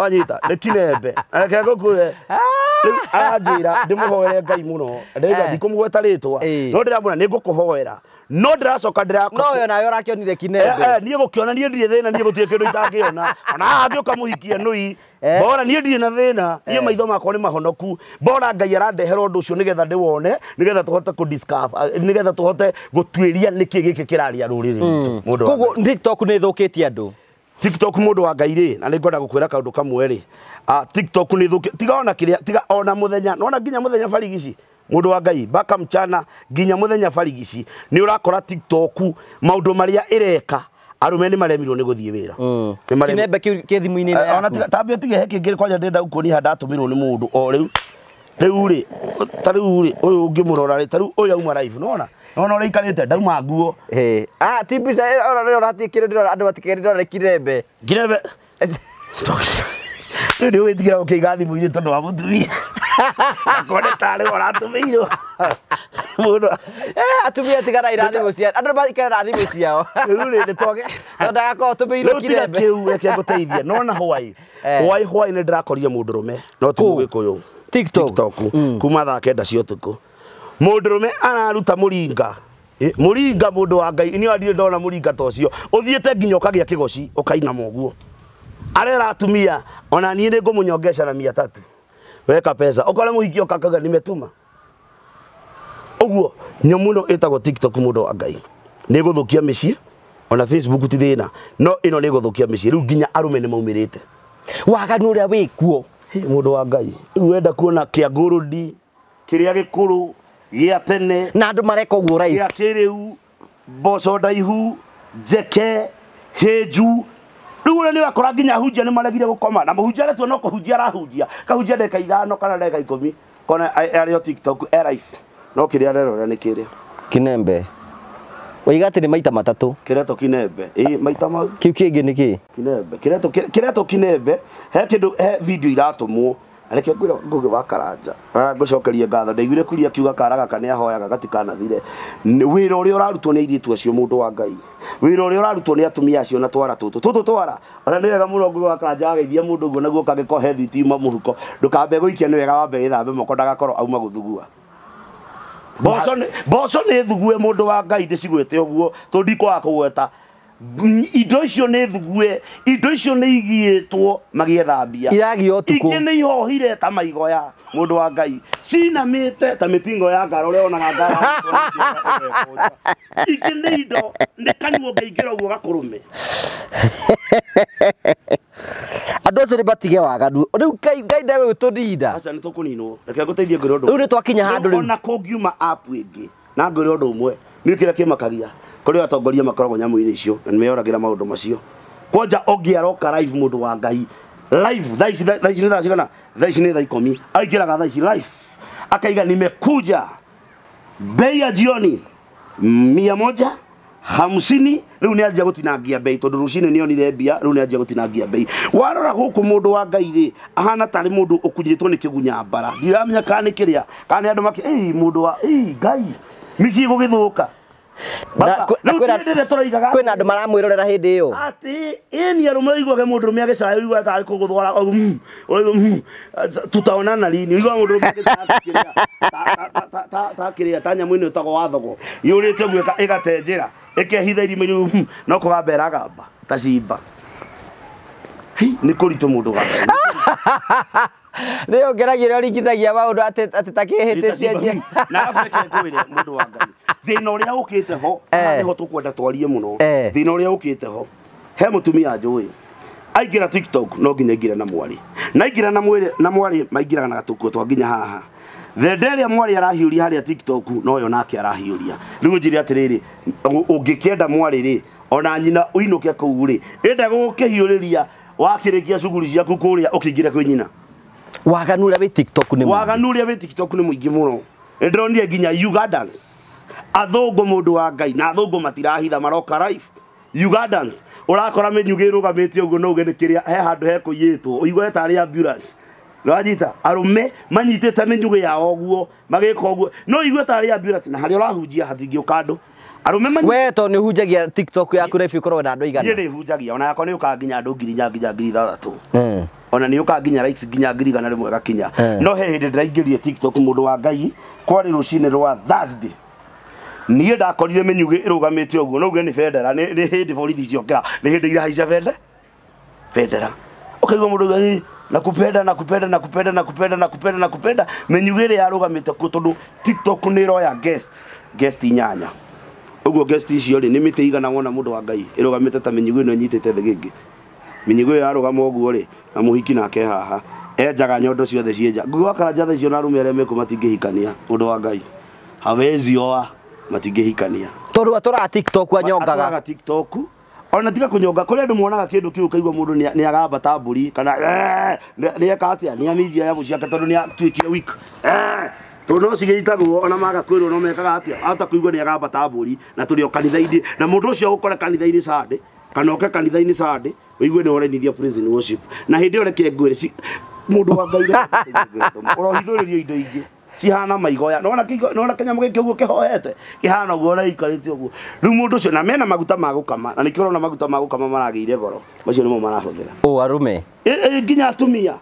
wanyita (laughs) nä kinembe reke ngå kuge ah! riu aranjira ndimuhoere ngai muno ndaiga eh. ndikumugweta ritwa eh. no ndiramwira ni ngukuhoera no ndiracoka ndirakoyo nayo rakionire kinende eh, niä gå kä ona niä ndirä thä na niä gå tuä kä ndå itangä ona ona angä å kamå må hikia nui mbora niä ndirä na thä na niä maitho makorwo nä mahonoku mbora ngai arandehera å ndå å cio nä getha ndä wone nä getha tå hote nä getha tå hote gå tuä ria nä kä gä kä kä raria rå rä rä mm. koguo nä thå kä tie andå TikTok mundu wa ngai na ni ngoda gukwira kaundu kamwe ri uh, TikTok ni thuki tiga ona kiria tiga ona muthenya no ona ginya muthenya farigici mundu wa ngai baka mchana ginya muthenya farigici ni urakora TikTok maundu maria ireka arume ni maremirwo ni guthie wira mm. ni ra kinebe kä thimå-inä eh, ona tambia tige he kä ngä kwanja ndenda ndagukå ni ha ndatå mä rwo o riu riu ri u rä ta rä ri rä å yå å ngä må rora rä ta rä ona å karite ndauma nguo eh ah ti mbica ona wä tigä ra gå kä iga thimå-inä tondå wa må tumia akone tarä oratå mä irwo må ndå atumia tigara irathimå cia andå maikarara thimå ciao rä u rä nä toge (laughs) tondagakorwo tå mä irwo tiga kä u reke ngå teithie nona hwai hwai hwai nä ndä rakorire må ndå rå me no tigå gä kå yå tiktok mm. kuma thaa kenda cia å tukå mundurume araruta muringa muringa mundu wa ngai ni arire ndona muringa ta ucio uthiete nginya ukagia kigoci ukaina moguo arera atumia ona nie ni ngumunyongesha na mia tatu weka pesa ukore muhiki ukakaga nimetuma uguo nyamu ino itagwo tiktok mundu wa ngai ni guthukia micie ona facebook ti thina no ino ni guthukia micie riu nginya arume ni maumirite waganu uria wikuo mundu wa ngai wenda kuona kia ngurudi kiria gikuru gia tene na andå mareka uguo kä rä u mboco ndaihu njeke rä a nä nĩwakora nginya hunjia gå koma na mũhunjia aretwo no kũhunjia arahunjia kahunjia ndeka ithano kana ikå mi kona a tiktok eraithi no kĩrĩa arerorera nĩ kĩrĩa kinembe waiga atĩ nä maita matatũ kĩretwo kinembe ĩ maita mau kĩu kĩngĩ nĩ kĩ kinembe kĩretwo kinembe he kĩndũ he video iratũmwo areke ngwĩra ngũgĩ wa karanja ah, ngũcokerie ngatho ndaiguire kuria akiuga karagaka nĩ ahoyaga gatikanathire wĩra ũrĩa ũrarutwo nĩ airĩtu acio mũndũ wa ngai wĩra ũrĩa ũrarutwo nĩ atumia acio na twara tũtũ tũtũ twara ona nĩ wega mũno ngũgĩ wa karanja gageithia mũndũ ũguo naguo kangĩkorwo he thiti uma mũhuko ndũkambe gũikia nĩ wega wambe gĩthambe moko ndagakorwo auma gũthugua mboco nĩ thugue mũndũ wa ngai ndĩcigwĩte ũguo tũndikwaga kũgweta indo icio nä thugue indo icio nä igiä two magä ethambia iragio tuko ingä nä ihohire ta maigoya må ndå wa ngai cinamä te ta mä tingo ya ngara å rä a onaga ngara ingä nä indo nä kanuo ngaingä ra guo gakå rå me (laughs) andå acio nä matige waganu rä u ngai ndegå gä tå ndinda nä tå kå ninwo reke ngå teithie ngä rä å ndå rä u nä twakinya handå rä ona kå ngiuma ä ngä na ngå rä å ndå å mwe nä kä rä a kä makagia kuri atongoria makoragwo nyamu ini cio na meyoragira maundu macio kwanja ongä aroka live må wa ngai live thais nä thaa cigana thais ni thaa ikå aingä raga thaici live akaiga nimekuja bei ya jioni mia moja hamsini riu ni anjia gutinangia bei tondu rucini ni onire mbia riu ni anjia gutinangia bei warora guku mundu wa ngai ri ahana tari mundu ukunyitwo ni kigunya bara ndiramenya kana ni kiria kana andu maki ei mundu wa ei ngai mici gugithuka kwä na andå maramwä rorera hä ndä ä yo atä ni arå mä raiguage må ndå rå me agä caä igua tarä gå thwara hmm, hmm, tutaonana rini igua må ndå rå takä rä a ta nyamå ä hmm, no ä tagwo wathogo yå rä te guo ä gate njä ra ä kehitha irimä rä no kå gamba ta cimba nä kå ritå må ndå gamba nä å ngeragia rä a å ringithagia maå ndå atä takä hä tä wa ngai thä na å rä å ho nä ho tå twarie må no eh. thä na rä å ho he må tumia njå ä aingä ra no nginya ingä na mwarä na ingä na mwarä maingä raga na gatå twa nginya haha thende ä rä a mwarä arahiå ria a nake arahiå ria rä u njä re atä å ngä kä enda mwarä ona nyina å inå ke kå u rä ä kä hiå rä ria wakä rä kia cuguri ciaku kå rä a å kä ingä re kwä nyina waganu ria tiktok ni waganu ria wi tiktok ni mwingi muno ndironire ginya ugandans athongo mundu wa ngai na athongo matirahitha maroka live ugandans urakora minyugi rugamite uguo no uge kiria he handu he kuyitwo uigwe tari ambulance Rajita arume manyite manyitite minyugi ya oguo magika oguo no igwe tari ambulance na hari urahujia hatingi andu arume manyi we to ni hujagia tiktok yaku refi korwo na andu igana ni hujagia ona yakwa ni ukanginya ndo ngiri nginya ngiri eh ona ni uka ka nginya likes nginya ngirigana rä mwe gakinya no he hä ndä tiktok må wa ngai kwarä rucine cinä rwa thursday niä ndakorire mä nyugä ä rå gamä te å guo nougä nä bendera nä hä ndä borithi ciokera nä hä ndä irahaica bende bendera åkaigua må ndå nakupenda nakupenda nakupenda nakupenda nakupenda nakupenda menyugä rä yarå gamä te kuo tondå tiktok nä roya guest guest inyanya å guo guest icio rä nä mä tä igana wona må ndå wa ngai ä rå gamä te ta menyugä ä no ä nyitä te thegä ngä minyigo yarugama guo ri na muhiki nake haha enjaga nyondo ciothe cienja ngugwa karanja tha icio na arume arĩa meku matingĩhikania ũndũ wa ngai hawezi oa matingĩhikania tondũ atũraga tiktok anyongaga tiktok ona tiga kunyonga kuri andu monaga kindu kiu kaigwa mundu ni agambata mburi kana ni eka atia ni aminjia ya muciake tondu ni atuikire wik tondu no cigitagwo ona maga kwirwo no mekaga atia ata kuigwa ni agambata mburi na turi o kanitha-ini na mundu ucio ukore kanitha-ini sande kana oke kanitha-ini sande ni wigue ni dia praise and worship na hä ndä ä yo reke ngwä rä må ndå wa ngai årohithå rä rio indo ingä cihana maigoya nona nona kanyamå gä kä å guo kä hohete kä hana å guo å rä ikarä te å guo rä u må ndå å cio na mena maguta ma gå kama na nä kä å rona maguta ma gå kama maragä ire goro macio nä mo marahå thä ra å arå nginya atumia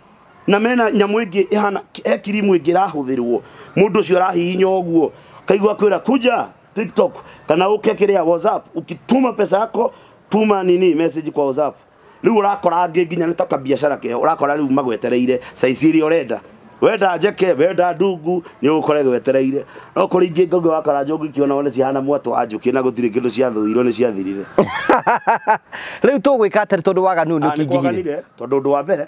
na mena nyamå ä ngä ä hana he kirimu ä ngä rahå thä rahihinya guo kaigua kwira kuja tiktok kana uke ke kä whatsapp ukituma pesa yako tuma nini message kwa whatsapp riu urakora ngi nginya ni ta kabiacara keo urakora riu magwetereire saizi iria urenda wenda njeke wenda ndungu nä å kore gwetereire no kå rä ingä ngauge wakara njå ngå ikiona one cihana mwatå wa njå na gå tirä kä ndå ciathåirwo nä ciathirire (laughs) rä u tå gwä ka atä tondå waganu nä kingigire tondå ndå wa mbere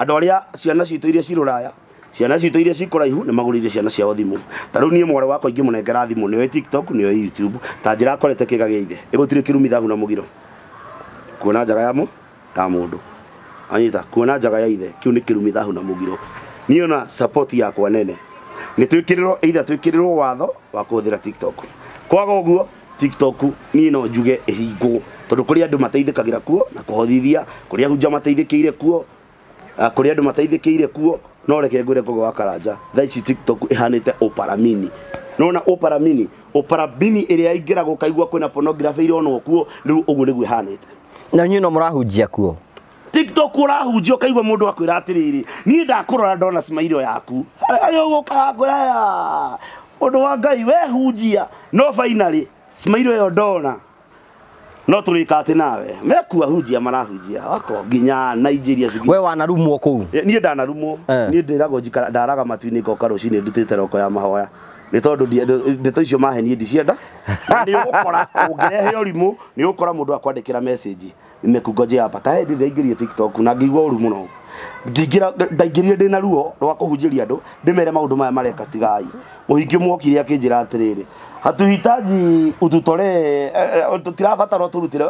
andå arä a ciana citå iria cirå raya ciana citå iria cikå raihu nä magå rä ire ciana ciao thimå ta rä u niä mwarä wakwa ingä må nengera thimå nä tiktok nä oä youtube ta njä ra akorete kä ga gä ithe ä gå tirä kä rumithahu na må giro kuona njara yamo ya mundu anyita kuona njaga ya ithe kiu ni kirumi thahu na mugiro niona support ya kwa nene ni twikirirwo either twikirirwo watho wa kuthira tiktok kwa goguo tiktok ni no juge ehigo tondu kuri andu mateithikagira kuo na kuhothithia kuri ahunja mateithikiire kuo ah, kuri andu mateithikire kuo no reke ngure kugwa karanja thaa ici tiktok ihanite uparamini nona uparamini uparamini iria ingiragwo kaigua kwina pornography ironwo kuo riu uguo niguo ihanite na nyuĩ no må kuo tiktok urahunjia ukaigua mundu akwira atiriri nie ndakurora ndona smile yaku uguka ngura ya undu wa ngai wehunjia no finally smile yo ndona no turika ati nawe mekua hunjia marahunjia wako nginya Nigeria zigi we wanarumwo kuu nie ndanarumwo eh. ni ndiragwo njikara ndaraga matwini ngoka rucini ndutite roko ya mahoya nä tondå to icio mahenie ndicienda nä å kora å ngä rehe å rimå nä å kora må ndå akwandä kä ra mekungo ndä rie tiktok na ngä igua å ru må no ndaingä rire ndä na ruo rwa kå hunjä ria andå ndä mere maå ndå maya mareka tigai må hingi mwokire akä njä ra atä rä rä hatuhitaji ututolee uh, eh, uh, eh, tirabatara turutire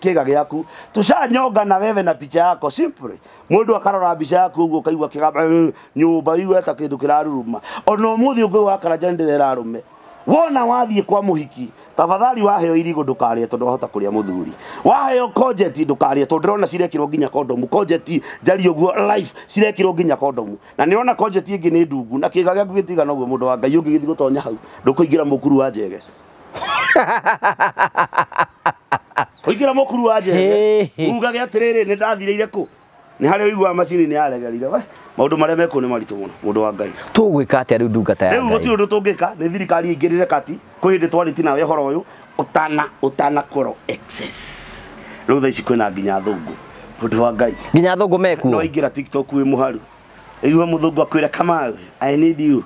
kiga giaku tucanyonga na wewe na picha yako simple mundu akarora mbica yaku uguo kaigua kigamba eh, nyumba iwe ta kindu kiraruruma ona umuthi ungi wakara njani wona wathiä kwa må hiki tafadhali waheo irigo ndukarĩe tondũ wahota kũrĩa mũthuri waheo kojeti ndukarĩe tondũ ndĩrona cirekĩrwo nginya kondomu kojeti njari ũguo life cirekĩrwo nginya kondomu na nĩrona kojeti ĩngĩ nĩ ndungu na kĩga gĩaku gĩtigana ũguo mũndũ wa ngai ũngĩgĩthiĩ gũtonya hau ndũkũingĩra mũkuru wa njege (laughs) kũingĩra mũkuru wa njege ugage atĩrĩrĩ nĩ ndathirĩire kũ nĩ harĩa ũiguaga macini nĩ yaregerire maudu maria mekuo ni maritu muno mundu wa ngai tugwika atia riu ndungata ya ngai riu gutirundu tungika ni thirikari ingirire kati kwi hindi twariti nawe horo uyu utana utana koro excess riu thaici kwina nginya thungu mundu wa ngai nginya thungu mekuo no ingira tiktok wi muharu iwe muthungu akwira kamau i need you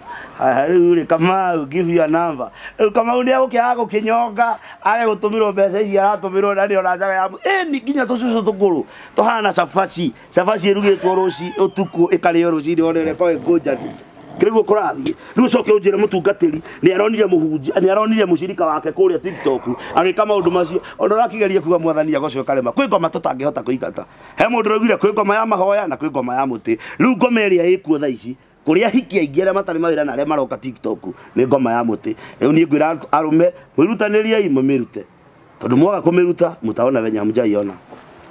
riu ri kamau give your number riu kamau ni egũkĩaga gũkĩnyonga age gũtũmĩrwo mbeca ici aratũmĩrwo na nĩo nacaga yamu ĩni nginya tũcucu safasi. tũhana cabaci cabaci ĩrugĩtwo rũci ũtukũ ĩkarĩo rũcinĩ kwa ĩngũnjani kiriguo kurathie riu coke unjire mutungatiri ni aronire muhunji ni aronire mucirika wake kuria tiktok agika maundu macio ona rakigeria kuga mwathani agocio karema kwi ngoma tutangihota kuigata he mundu raugire kwi ngoma ya mahoya na kwi ngoma ya muti riu ngoma iria ikuo thaa ici kuri ahiki aingi aria matari mawira na aria maroka tiktok ni ngoma ya muti riu ni ngwira arume mwirutanirie imwe mirute tondu mwaga kumiruta mutaona venya mujaiona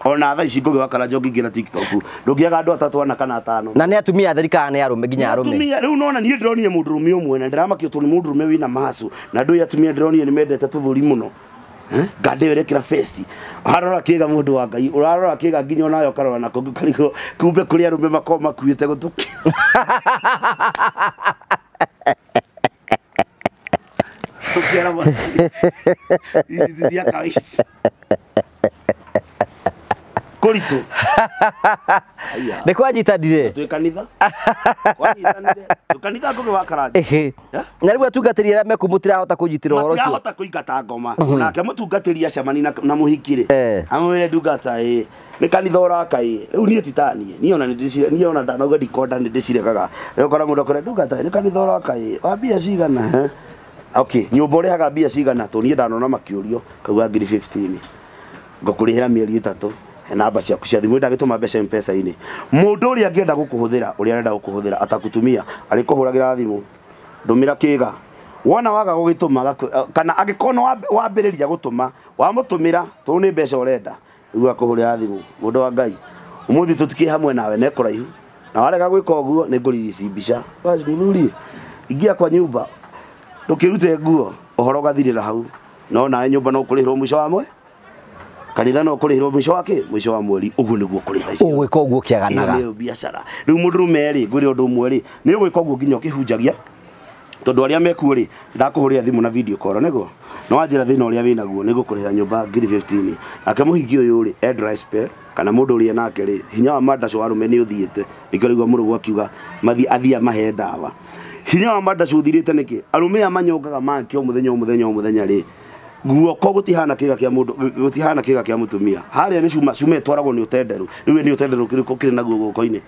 ona tha ici ngũgĩ wakara njoki ngĩra tiktok ndũngĩaga andũ atatu ana kana atano na nĩ atumia a thirikara nĩ arũme nginya arũme atumia rĩu nona niĩ ndĩronire mũndũ rũme ũmwe na ndĩramakio tondũ mũndũ rũme wĩna masu na ndũĩ atumia ndĩronire nĩ mendete tũthuri mũno ngandä ä räkä festi ararora kä ga ndå wa ngai å rarora kä ga nginya onawe ũkarora nako karigwo kumbe kå rä arå me makorwo makuä te gå tå kuritu (laughs) nikwanyitandire twi kanitha wanyitanire kanitha ngugi wa karanje na rĩu atungatĩri arĩa mekumũtirahota kũnyitĩra ũhoro ũcio matirahota kũingata ngoma nake mũtungatĩri acemani na mũhiki rĩ ee. amwĩre ndungata ĩ nä kanitha å raka ä rä u niä titanie niä ona niä ona ndanauga ndikonda nä ndä cirekaga rä ukora må ndå akore ndungata nä kanitha å raka ä wa mbia cigana okay nyå mba å rä haga mbia cigana tå niä ndanona makä å rio kauga ngiri ngåkå rä hä ra mä eri ä tatå namba ciaku cia thimu ndagituma mbeca mpesa ini mundu uria ngienda gukuhuthira uria arenda gukuhuthira atakutumia arikuhuragira thimu ndumira kiga wona waga gugituma eh, kana agikona wambiriria gutuma wamutumira tu ni mbeca urenda igua kuhurira thimu mundu wa ngai umuthi tutiki hamwe nawe ne kuraihu na warega gwika uguo ni nguririci mbica wacimururi ingia kwa nyumba ndukirute nguo uhoro gathirira hau no nawe nyumba no kurihirwo mwico wa mweri kanitha no kurihirwo mwisho wake mwisho wa mweri uguo niguo kuriha icio ugwika uguo kiaganaga iyo biashara riu mundu rume ri ngwire undu umwe ri ni ugwika uguo nginya ukihunjagia tondu aria mekuo ri ndakuhuria thimu na video call niguo no anjira thina uria winaguo nigukurihira nyumba ngiri 15 ake uyu ri address pe kana mundu uri nake ri hinya wa mandaco warume ni uthiite nikio rigwa murugu akiuga mathi athia mahe dawa hinya wa mandaco uthirite niki arume ya manyongaga make o muthenya o muthenya o muthenya ri guo ko gutihana kiga kia mundu gutihana kiga kia mutumia haria ni cuma cuma itwaragwo ni utenderu riwe ni utenderu kiriko kiri guo guoko-ini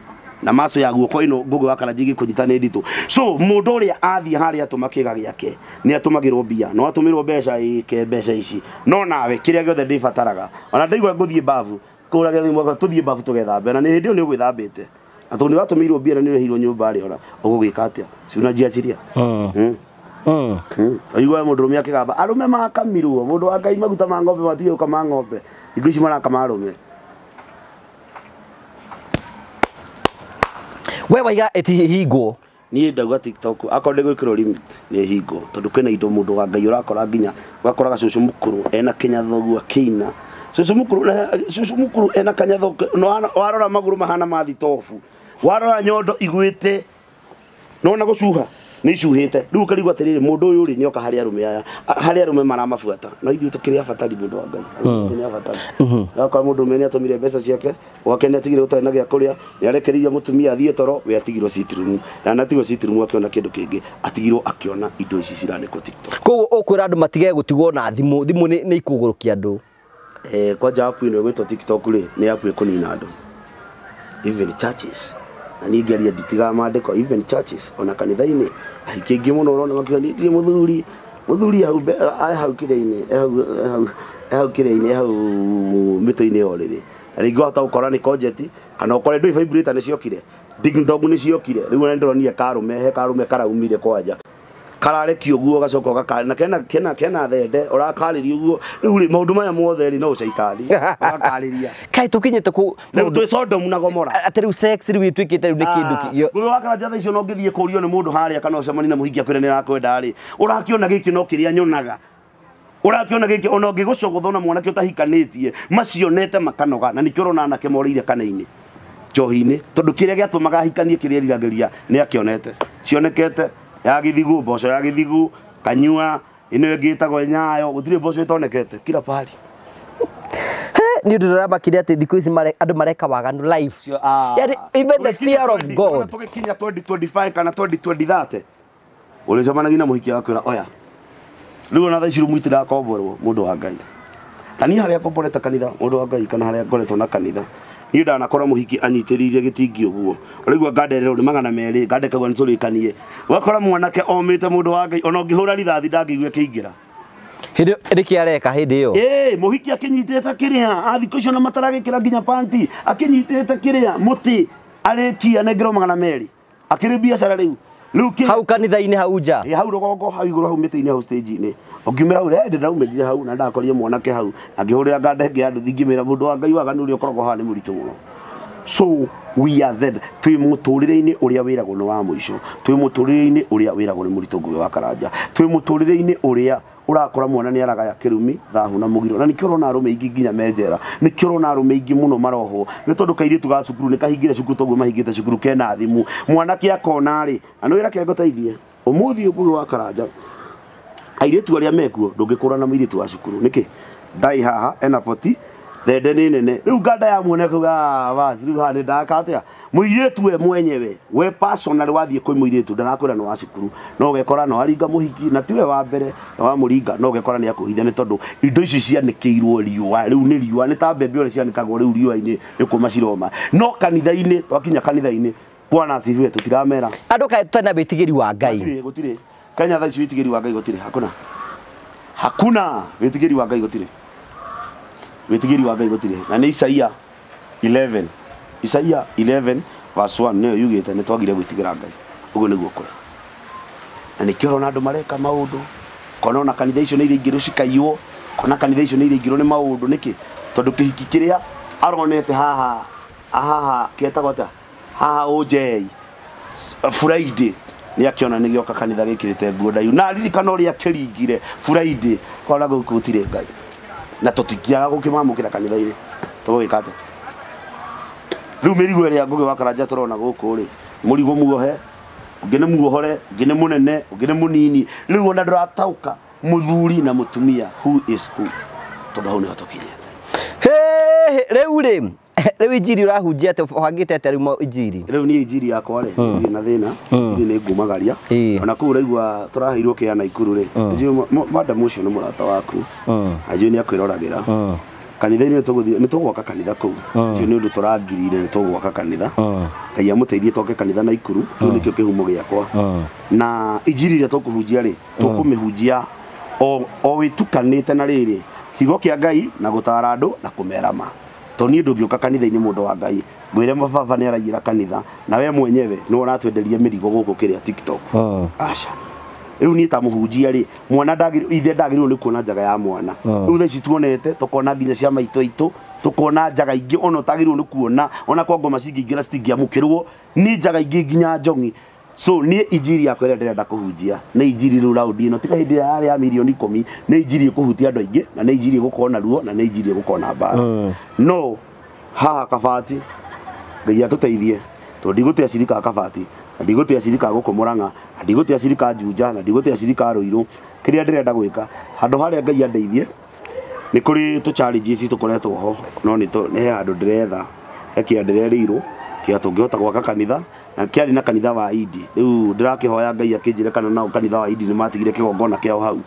na maso ya guoko ino gugu wa karajigi kunyita ni nditu so mundu ri athi haria atuma kiga giake ni atumagirwo bia no atumirwo mbeca ike besha ici no nawe kiria giothe ndibataraga ona ndaigua nguthii bavu gathi mwaka tuthii bavu tugethambe na ni hindi ni ugwithambite na tondu ni watumirwo bia na ni rehirwo nyumba ari ora ugugika atia si unajiachiria ah. mm. mm igwa må ndå rå me akä gamba arå me makamirwo må ndå wa ngai maguta ma ng'ombe matigä gå kama ng'ombe thikå ici marakama arå me we waiga ä hingwo niä ndauga tiktok akorwo ndä gwä kä rwo nä hingwo tondå kwä indo må ndå wa ngai å rakora nginya ũgakoraga cåcå må kå ena kinya thoguo akä cũcũ mũkũrũ cũcũ mũkũrũ ena kanyatho warora magũrũ mahana ma warora nyondo igwĩte nona cuha nä icuhä rä u karigwo atä rä rä må ndå oka harä arå aya hari arume me maramabuata no ithuä tå kä rä abatari må wa ngai nä hmm. abatari hmm. gakora må ndå me nä atåmire mbeca ciake gwake nä atigirwo na gä kuria kå rä a nä toro we atigirwo citrumu na nä atigirwo citrumu akiona kindu kingi ndå kä ngä atigirwo akä ona indo ici ciranä kå koguo å kwä matige gå na thimu thimu nä ikå gå rå kia andå eh, kwanja apu ä no tiktok ri ni apu ä kå nina andå even churches na nä ingä aria nditigaga mandä even churches ona kanitha-inä kaingä må no å rona makiuga ndirä må thuri må thuri ehau kä rä hau ehau kä rä-inä ehau mä tå-inä yo rä rä na rä ngä kora nä konjeti kana å kore ndå ibaimbrä ta nä ciokire digdog nä ciokire rä u ona nä ndä ronire karå me he karå me karaumire kwanja kararä ki å guo gacoka gakarä na kena kena kena thende å rakarä ria å guo rä u maya mothe ri no å urakariria (laughs) kai ria kaä riu twi sodom na gomora atä rä u rä u ä tuä kä te guo u nä wakara njatha icio no ngithie kurio ni mundu haria kana å na muhingia hikia ni rakwenda ri urakiona giki no kiria rä a nyonaga urakiona giki ona ngigocogotho na mwanake utahikanitie macionete makanoga na nikio rona na moreire kanaini njohi-inä tondå kä rä hikanie kä rä eriragä ria cionekete ya githigu mboco ya githigu kanyua ino ingä tagwo nyayo gå tirä mboco tonekete kila pahali nä å ndå raramakire atä thikå ici andå mareka waganu tå gä kinya kana thate å rä comanagi na gina muhiki wako na oya ndu na ona muiti da itirakomborwo må ndå wa ngai tani harä a ngomborete kanitha må wa ngai kana harä ngoreto na kanitha niä ndanakora må hiki anyitärire gä tingi å guo å raigua ngandererwo nä magana merä ngandekagwo nä tå rä kanie gakora mwanake omä te må ndå wa ngai ona å ngä hå ra rithathi ndangäigua kä ingä ra rä kä areka hä ndä ä yo må hiki akä nyitä te kä rä a athikå icio na mataragä kä ra nginya panti akä nyitä te kä rä a må tä arä kia ro magana merä akä rä biacara rä u hau kanitha-inä hau nja hau rå hau igå rå hau mä inä hau inä ngiumä ra ure ndä ndaumerire hau na ndakorie mwanake hau na ngä hå rä ra nganda ngä andå thingä mä ra må ndå wa ngai waga nä å rä a å koragwo haha nä må ritå må no so we are then twä må tå rä re-inä å rä a wä ragwo nä wa må ico twä må tå rä re-inä å rä a wä ragwo nä må ritå nguä wa karanja twä må tå rä inä å rä a urakora mwana nä aragaya kä rumi thahu na må giro na nä kä å ingi arå mä ingä nginya menjera nä kä å rona arå mä ingä må no marohwo nä tondå kairä tu ga cukuru nä kahingä re cukuru toguo mahingä te cukuru kena thimu ki akona ri anå ä ra kengo teithie å må wa karanja airä tu arä a mekuo ndå ngä kå irä tu wa cukuru nä kä haha ena poti thende ni nene riu u nganda ya mwene kuga basi ah, riu u haha nä ndaka atä a må we mwenyewe we pasona rä wathiä kwä må irä tu ndanakwä ra nä wa cukuru no ũgekora nä waringa må hiki na tiwe wa mbere na wamå ringa no ũgekora nä akå hitha nä tondå indo icio cianäkä irwo riå ni u nä riå nä ta mbembe å rä cianäkagwo rä u riå-inä nä kå no kanitha-inä twakinya kanitha-inä kwana civä tå tiramera andå kaä tena wä tigä ri wa ngai gå tirä kenya tha icio wa ngai gå hakuna hakuna wä tigä ri wa ngai gå wetigiri wa mbere gutire na ni Isaia 11 Isaia 11 verse 1 niyo yugite ni twagire gwitigira Ngai ugo niguo kuri na ni kiro na andu mareka maundu kona na kanitha icio ni iria ingä cikaiywo kona kanitha icio nä iria ingä rwo nä maå ndå nä kä aronete haha haha ketagwata haha å njei buraidä nä akäona nä gä oka kanitha gä kä rä te nguo na ririkana uri akiringire a kä ringire buraidä kora gå ngai na tutikiaga gukimamukira kanitha-ini tugugika atia riu mirigo ya ngugi wa karanja turona guku ri murigo muohe ungi ni muohore ungi ni munene ungi nini munini riu ona nduratauka muthuri na mutumia who is who tondu hau niho tukinyete riu ri (laughs) rä u injiri å rahunjia atä wangä tete rä u injiri rä u nä injiri yakwa rä hmm. ndirä na thä hmm. hmm. na ndirä nä ngumagaria ona kå u raigua tå raheirwo kä ana ikuru rä mandamu å cio waku anjå nä akwä roragä ra kanitha-inä nä tågwaka kanitha kå u cio nä å ndå tå rangirire nä tågwaka kanitha ngai amå teithie twake kanitha na ikuru kä u nä humo gä akwa na injiri iria tå kå hunjia rä tå kå mä hunjia o wä na rä rä kiugo kä ngai na gå tara na kå to ni ndå ngä å ka kanitha-inä må ndå wa ngai ngwä mababa nä aragira kanitha na we mwenyewe nä woratwenderia mä rigo gå kå kä rä a tiktok oh. rä u niä ta må hunjia rä mwana ithe ndagä ni nä kuona njaga ya mwana riu u tha tuonete tå kona nginya cia maitå aitå tukona njaga ingä ona å tagä rä rwo nä kuona ona kwa ngoma cingi ingira ra citingä kä rwo nä njaga ingä nginya njongi so ni ijiri yakwa ĩrĩa ndĩrenda kũhunjia nĩ ijiri rĩu raundi ĩno tiga hĩndĩ ĩrĩa ya milioni ikũmi nĩ ijiri ĩkũhutia andũ aingĩ na nĩ injiri ĩgũkorwo na ruo na nĩ injiri ĩgũkorwo na mbara mm. no haha kabati ngai atũteithie tondũ ndigũtĩa cirika kafati na ndigũtĩa cirika gũkũ mũrang'a na ndigũtĩa cirika njunja na ndigũtĩa cirika rũirũ kĩrĩa ndĩrenda gwĩka handũ harĩa ngai andeithie nĩ kũrĩ tũ challenges tũkoretwo ho no nĩ he handũ ndĩretha he kĩa ndĩrerĩirwo kĩa tũngĩhota gwaka kanitha kiari na kanitha wa idi rĩu hoya ngai akinjire kana nao kanitha wa idi nĩ matigire kĩgongona kĩao hau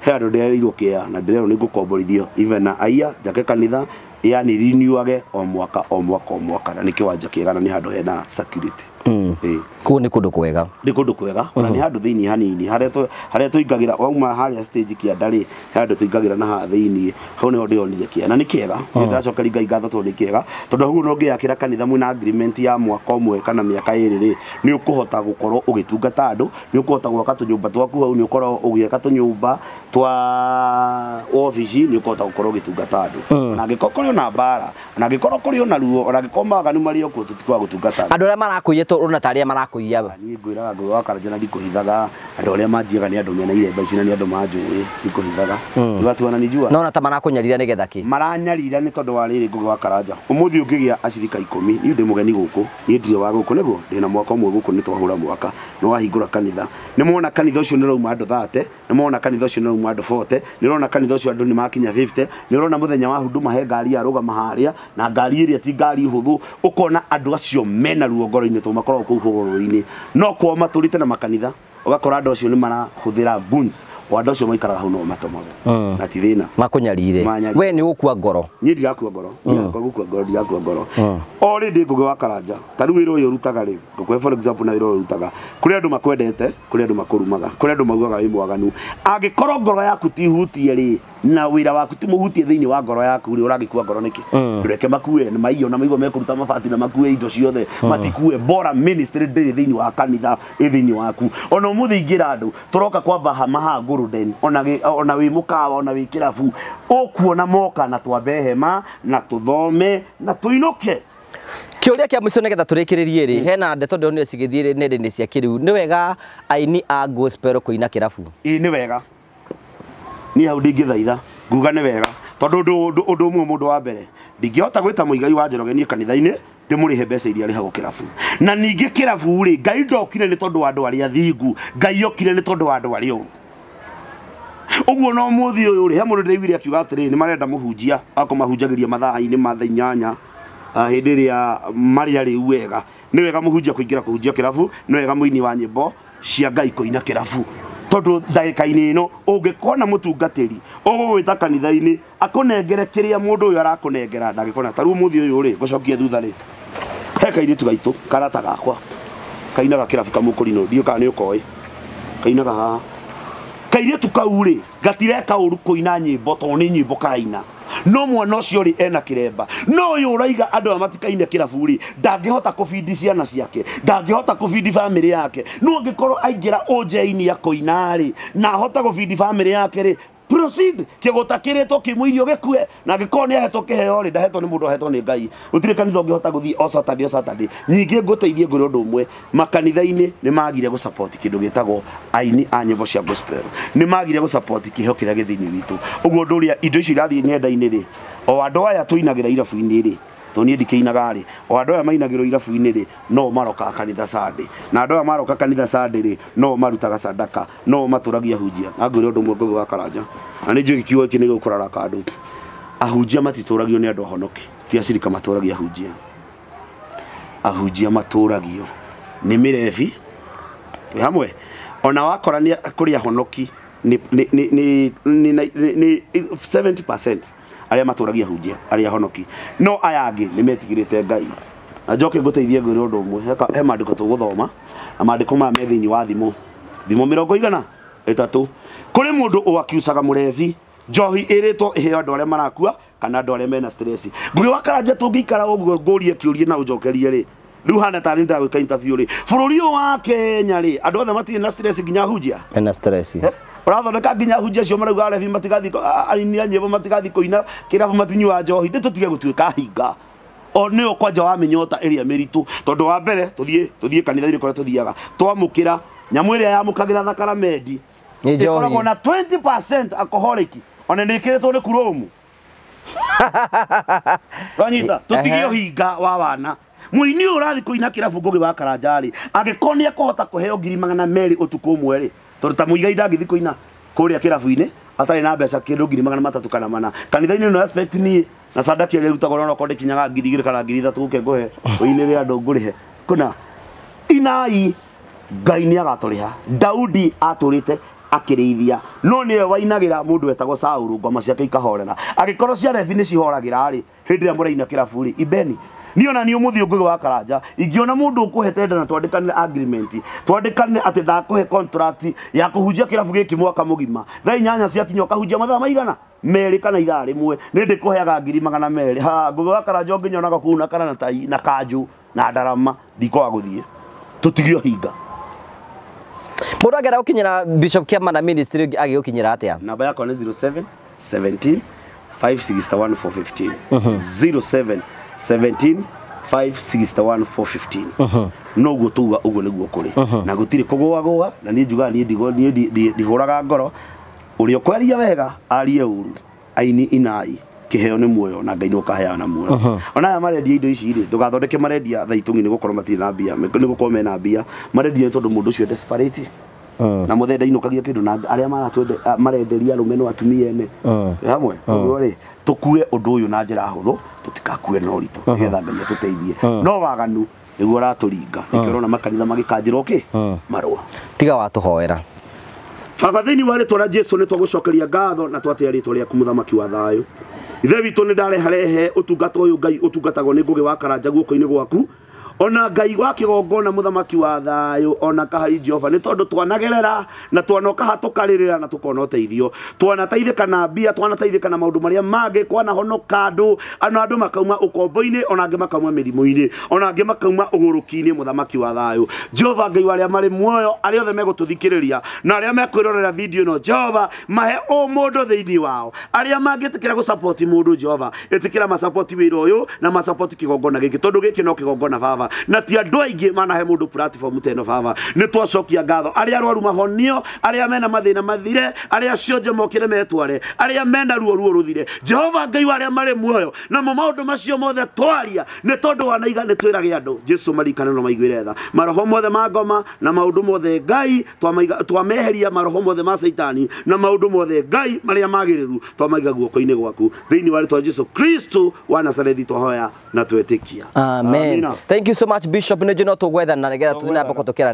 he andũ ndĩrereirwo kia na ndĩrerwo nĩ ngũkomborithio even na aia njake kanitha yani riniuage o mwaka o mwaka o mwaka na nĩ kĩwanja kĩega na nĩ handũ hena security Mm. kuu nä kå ndå kwega nä kå ndå kwega ona nä mm-hmm. handå thä inä hanini harä a tå ingagä ra wauma harä a kä anda rä handå tå ingagä ra na thä inä hau nä ho ndä onire kä na nä kä ega nä mm. ndacokeria ngai ngatho tondå nä kä ega tondå hau no ngä yakä ra kanitha mwä na ya mwaka ũmwe kana mä aka ä rä rä nä å kå hota gå korwo å gä tungata andå nä å kå hota gwaka tå nyå mba twaku hau nä å korwo å gä aka tå nyå mba twa obici nä å kå hota gå korwo å gä tungata andå mm. na angä korwo kå rä ona mbara na angä korwo kå rä ona ruo ona angä korwo maganu marä okuo tå tikwaga gå tungata andå arä a marakwä to rona taria marakuiya we ni ngwiraga ndu wa karanja na andu aria manjiaga ni andu mena iremba ici na ni andu manjui ndikuhithaga hmm. ndugatuana ni njua nona ta marakunyarira ni getha ki maranyarira ni tondu wa riri ngugi wa karanja umuthi ungigia acirika ikumi ni ndi mugeni guku ni ndire wa guku niguo ndina mwaka umwe guku ni twahura mwaka ni wahingura kanitha ni mwona kanitha ucio ni rauma andu thate ni mwona kanitha ucio ni rauma andu bote ni rona kanitha ucio andu ni makinya 50 ni rona muthenya wa huduma he ngari aruga maharia na ngari iria ti ngari huthu ukona andu acio mena ruo ngoro-ini tuma makoragwo kå u hå gorå-inä no kwao matå na makanitha ũgakora andũ acio nĩ marahũthĩra guns o andũ acio maikaraga hau no matomaga mm. na ti thĩna makunyarire we nĩ ũkua ngoro niĩ ndirakua ngoro mm. gũkua ngoro ndirakua ngoro mm. o rĩ ndĩ ngũgĩ wa karanja ta rĩu wĩra ũyũ ũrutaga rĩ ngũkwe for example na wĩra ũyũ ũrutaga kũrĩ andũ makwendete kũrĩ andũ makũrumaga kũrĩ andũ maugaga wĩ mwaganu angĩkorwo ngoro yaku tihutie rĩ na wira waku ti muhutie thini wa ngoro yaku ri uragikua ngoro niki mm. ndureke makue ni maiyo na maigo mekuruta mabati na makue indo ciothe mm. matikue bora ministry ndiri thini wa kanitha ithini waku ona umuthi ingira andu turoka kwa bahama ha nguruden ona ona wi mukawa ona wi kirafu ukuona moka na twabehema na tuthome na tuinuke kiuria kia muico nigetha turikiririe ri hena ndeto ndonire cigithie nenda-ini cia kiriu ni wega aini a gospel kuina kirabu ii ni wega ni hau ndingä thaitha nguga nä wega tondå å ndå må må wa mbere ndingähota gwä ta må igai wa njoroge niä kanitha-inä he mbeca iria rihagwo kirabu na ningĩ kirabu rĩ ngai ndokire nĩ tondũ wa andũ arĩa athingu ngai okire nĩ tondũ wa andũ arĩa ũru ũguo no mũthĩ ũyũ rĩ he mũndũ ndĩraiguire akiuga atĩrĩ nĩ marenda mũhunjia akũmahunjagĩria mathaa-inĩ ma thaa inyanya ah, hĩndĩ ĩrĩa marĩa rĩu wega nĩ wega mũhunjia kũingĩra kũhunjia kĩrabu nĩ wega mũini wa nyĩmbo cia ngai kũina kĩrabu tondu ndagika-inä ä no å ngä kona må tungatĩri å ta kanitha-inä akå nengere kä rä a må ndå å yå arakå nengera kona tarä u må thi å yå rä gå cokie thutha rä he kairä tu gaitå karata gakwa kainaga kä rabu kamå kå rinå ndiå kana nä å koä kainaga haha kairä tu kau rä gatireka å ina nyä mbo tondå nä nyä mbo karaina no mwana ucio ri ena kiremba no yu uraiga andu amatikaine kirabu ri ndangihota kubindi ciana ciake ndangihota kubindi family yake no ngikorwo aingira unjeinĩ akoina ri na ahota kubindi family yake ri proceed kigota kiretwo kimwirio gikue na ngikorwo ni ahetwo kiheo ri ndahetwo ni mundu ahetwo ni ngai gutire kanitha ngihota guthii o saturday o saturday nyingi nguteithie ngwira undu umwe makanitha-ini ni magire gu support kindu gitagwo aini a nyimbo cia gospel ni magire gu support kiheo kiria githini witu uguo ndu ria indo icio irathii nenda-ini ri o andå aya tå inagira irabu-inä to niä ndikĩinaga rä o andå ya maina giro irafu inere rä no marokaga kanitha sandä na andå aya maroka kanitha sandä rä no marutaga sadaka no matåragia hunjia na ngwä re å ndå mwe gakaranja na nä njå gä kiugo gä kä nä gä gå kå andå ahunjia matitåragio nä andå ahonoki ti acirika matåragia ahunjia ahunjia matåragio nä mä rebi twä hamwe ni ni, ni, ni, ni, nä 70 aria maturagia matåragia hunjia arä honoki no aya angä nä metigä ngai na njoke ngå teithie ngwä rä å ndå he mandä ko tå na mandä ko maya me thä inä wa thimå thimå mä rongo igana ätatå kå rä må ndå å akiucaga må rebi njohi iritwo iheo andu aria marakua kana andu aria mena stress ngugi wakaranja tungikara uguo ngurie kiurie na ujokerie ri riu hana tari ndiragwika interview ri bururi wa kenya ri andu othe matire na stress nginya hujia mena stress eh? urathondeka nginya hunjia cio marauga arebi matigathi ainira nyĩmbo matigathi kũina kĩrabu matinyuaga njohi nĩ tũtige gũtuĩka hinga o nĩyo kwanja wa mĩnyota ĩrĩa mĩritũ tondũ wa mbere tũthiĩ tũthiĩ kanitha irĩ kũrĩa tũthiaga twamũkĩra nyamũ ĩrĩa yamũkagĩra thakaramendi ĩkoragwo na 20% alcoholic ona nĩ ĩkĩrĩtwo nĩ kuromu (laughs) ranyita tũtigie ũhinga wa wana mũini ũyũ ũrathiĩ kũina kĩrabu wa karanja rĩ angĩkorwo nĩ ekũhota kũheo ngiri magana merĩ ũtukũ ũmwe rĩ tondu ta må igai ndangä thikå ina kå rä a kä na mbeca kindu ngiri magana matatu kana mana kanitha-inä ä aspect ni na candaki arä rutagwo ronokorwo ndä kinyaga ngiri igä kana ngiri ithatå gå ke ngå he å-inä rä andå inai ngai nä agatå daudi aturite akirithia no ni niwe wainagira mundu wetago Saũlũ ngoma ciake ikahorera agĩkorwo cia revi nĩ cihoragĩra rĩ hĩndĩ ĩrĩa mũraina kĩrabu ibeni na ni umuthi ungi wa karanja ingiona mundu ukuhete nda na twandikanire agreement twandikanire ati ndakuhe contract ya kuhunjia kirabu giki mwaka mugima thaa inyanya cia kinyo kahunjia mathaa maigana meri kana ithaa rimwe ni ndikuheaga ngiri magana meri ha ngugi wa karanja nginyonaga kuu na kana tai na kanju na ndarama ndikoa guthie tutigio hinga mundu angera gukinyira bishop kiamana ministry agiukinyira atia namba yako ni 07 17 561 415 07 Uh-huh. noguo 561415 uh -huh. no guo tuga uguo niguo kuri uh -huh. na gutire kugwa gwa na ni njugaga ni ndigo ni ndihuraga ngoro uria kwaria wega arie uru aini inai kiheo ni muoyo na ngai nukahea na muoyo uh ona aya marendia indo ici ri ndugathondeke marendia thaitungi nigukorwo matiri na mbia nigukorwo mena mbia marendia ni tondu mundu ucio desperate uh-huh. na muthenda inukagia kindu na aria maratwenderia arume no atumia ene hamwe uguo ri tukue undu uyu na njira huthu tutikakue na uritu nigetha ngai tuteithie no waganu niguo uraturinga nikio urona makanitha magikanjira ki marua tiga watuhoera baba thĩinĩ wa rĩtwa rĩa jesu nĩ twagũcokeria ngatho na twatea rĩtwa rĩaku mũthamaki wa thayũ ithe ni ndarehe ndareharehe utungata uyu ngai ũtungatagwo ni ngugi wa karanja guoko ini gwaku ona ngai wa kigongona muthamaki wa thayo ona kahai jehova ni tondå twanagerera na twana å kaha tå na tukona kona twana taithe kana bia twana taithe kana maå maria mage a mangä kwanahonoka andå ana andå makauma å kombo ona ngi makauma mä rimå ona ngi makauma å muthamaki wa thayå jehova ngai wa ria mari muoyo ari othe megå tå thikä ria mekwirorera video no jehova mahe o må theini wao ari amage tikira tä support ra jehova ä ma support wiro wä na ma support kigongona giki tondå giki no kigongona baba na ti andå aingä manahe må ndå platform teno baba nä twacokia ngatho arä a rwaru mahonio arä a mena mathä na mathire arä a cionje mokä re metware arä a mena ruo ruo rå thire jehova ngai wa arä a marä muoyo namo maå ndå macio mothe twaria nä tondå wanaiga nä twä rage andå jesu marikane no maiguä re tha maroho mothe ma ngoma na maå ndå mothe ngai twameheria maroho mothe ma saitani na maå ndå mothe ngai marä a magä rä ru twamaiga guoko-inä gwaku thä inä wa rä twa jesu kristo wa nazarethi twahoya na twetä kia amen, amen. Thank you so much bishop nä njä no tå gwethana nä getha na mboko tå kä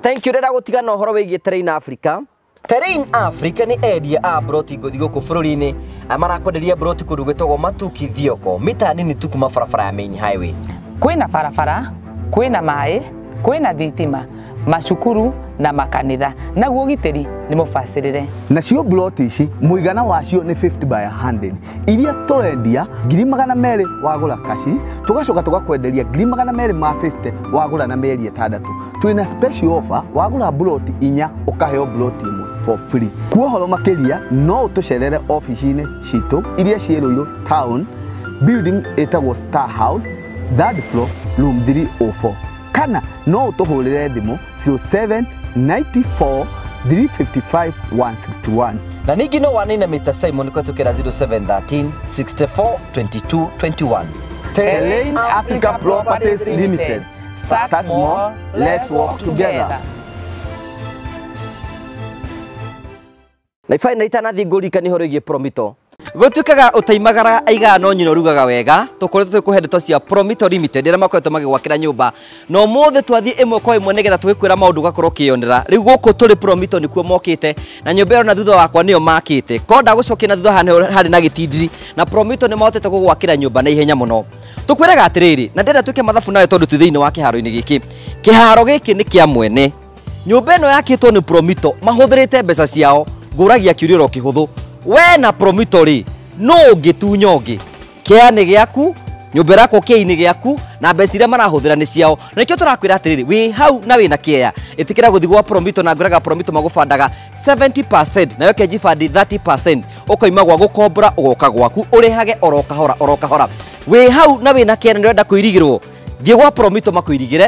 thank you renda gutiga tigana å horo wä giä terrain africa Terrain Africa ni endia a ah, broti ngũthi gũkũ bũrũri-inĩ ah, marakwenderia broti kũndũ gwĩtagwo Matuki Thioko mita nini tuku kuma ya Main Highway. kwina barabara, kwina maĩ, kwina thitima macukuru na makanitha naguo ũgitĩri nĩ mũbacĩrĩre nacio mburoti ici mũigana wacio ni 50 by 100 iria tũrendia ngiri magana merĩ wagũra kaci tũgacoka tũgakwenderia ngiri magana merĩ ma 50 wagura na mĩeri ĩtandatũ twĩna special offer wagura mburoti inya ukaheo mburoti ĩmwe for free kuo horo makĩria no ũtũcerere ofici-inĩ citũ iria ciĩ rũirũ town building ĩtagwo star house third floor room 304 kana no tå hå 07 94 355 161 na ningä no wanĩine Mr Simon kwetukĩra 0713 64 22 21 Terrain Africa Properties Limited. Start, Start more, more, let's work together. na ibai na itanathiĩ ngũrika nĩ horo igie promito gutukaga utaimagara aiga no nyina rugaga wega tukore tu kuhe ndeto cia promito limited ira makoretwo magigwakira nyumba no muthe twathi imwe kwa imwe nigetha tugikwira maundu ugakorwo ukionera riu guku turi promito nikuo mokite na nyumba iro na thutha wakwa niyo makite ko ndagucokia na thutha hari na gitindiri na promito ni mahotete gugwakira nyumba na ihenya muno tukwiraga atiriri na ndenda tuke mathabu nayo tondu tu thiini wa kiharo-ini giki kiharo giki ni kia mwene nyumba ino yakitwo ni promito mahuthirite mbeca ciao nguragia kiuriro kihuthu we na promito rä no ngitunya ngä kä nä gä aku nyumba yakwo kä-inä gä aku na mbeca iria marahå thä ra nä ciao na nä kä o tå rakwä ra atä rä rä wä hau na wä na kä ea ä tä kä ra gå gwa promito na ngoraga promito magå bandaga 70 nayo kenjibandi 30 å kaima gwa gå kombora å goka gwaku å oroka hora orokahora hora wä hau na wä na kä ea nä renda kwä rwo thiä gwa promitå makå irigä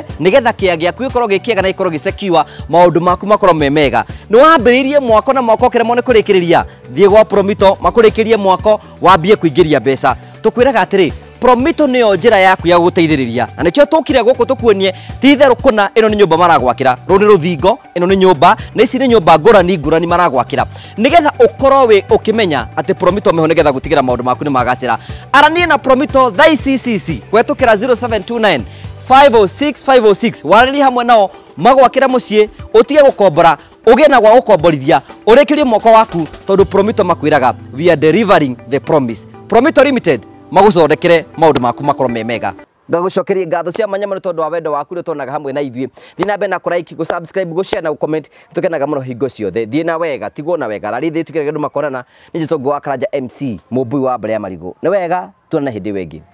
aku gä korwo gä kä ega na gĩkorwo maå ndå maku makorwo me mega rä wambĩrĩirie mwako na mwako kä rä ria thiä gwa promito rie mwako wambie ria mbeca atä rä promito niyo njira yaku ya guteithiriria na nikio tukire guku tukuonie ti itheru kuna ino ni nyumba maragwakira ru ni ruthingo ino ni nyumba na ici ni nyumba ngurani ngurani maragwakira nigetha ukorwo wi ukimenya ati promito meho nigetha gutigira maundu maku ni magacira aranie na promito thaa ici ici ici kwetukira 0729 506 506 warĩrie hamwe nao magwakĩra mũciĩ ũtige gũkombora ũgĩ na gwa gũkomborithia ũrĩkĩrie mwako waku tondũ promito makwĩraga we are delivering the promise promito limited magucondekere maundu maku makorwo me mega ngagucokeria ngatho cia manya mũno tondũ wa wendo waku ũrĩa tuonaga hamwe na ithuĩ thiĩ na mbere na subscribe gũsubscribe share na comment tũkenaga mũno hingo ciothe thiĩ na wega tigwo na wega rarĩ thĩ tũkĩrega andũ makorana nĩ njĩtongu wa karanja mc mũmbui wa mbere ya marigũ nĩ wega tuonane hĩndĩ ĩyo ĩngĩ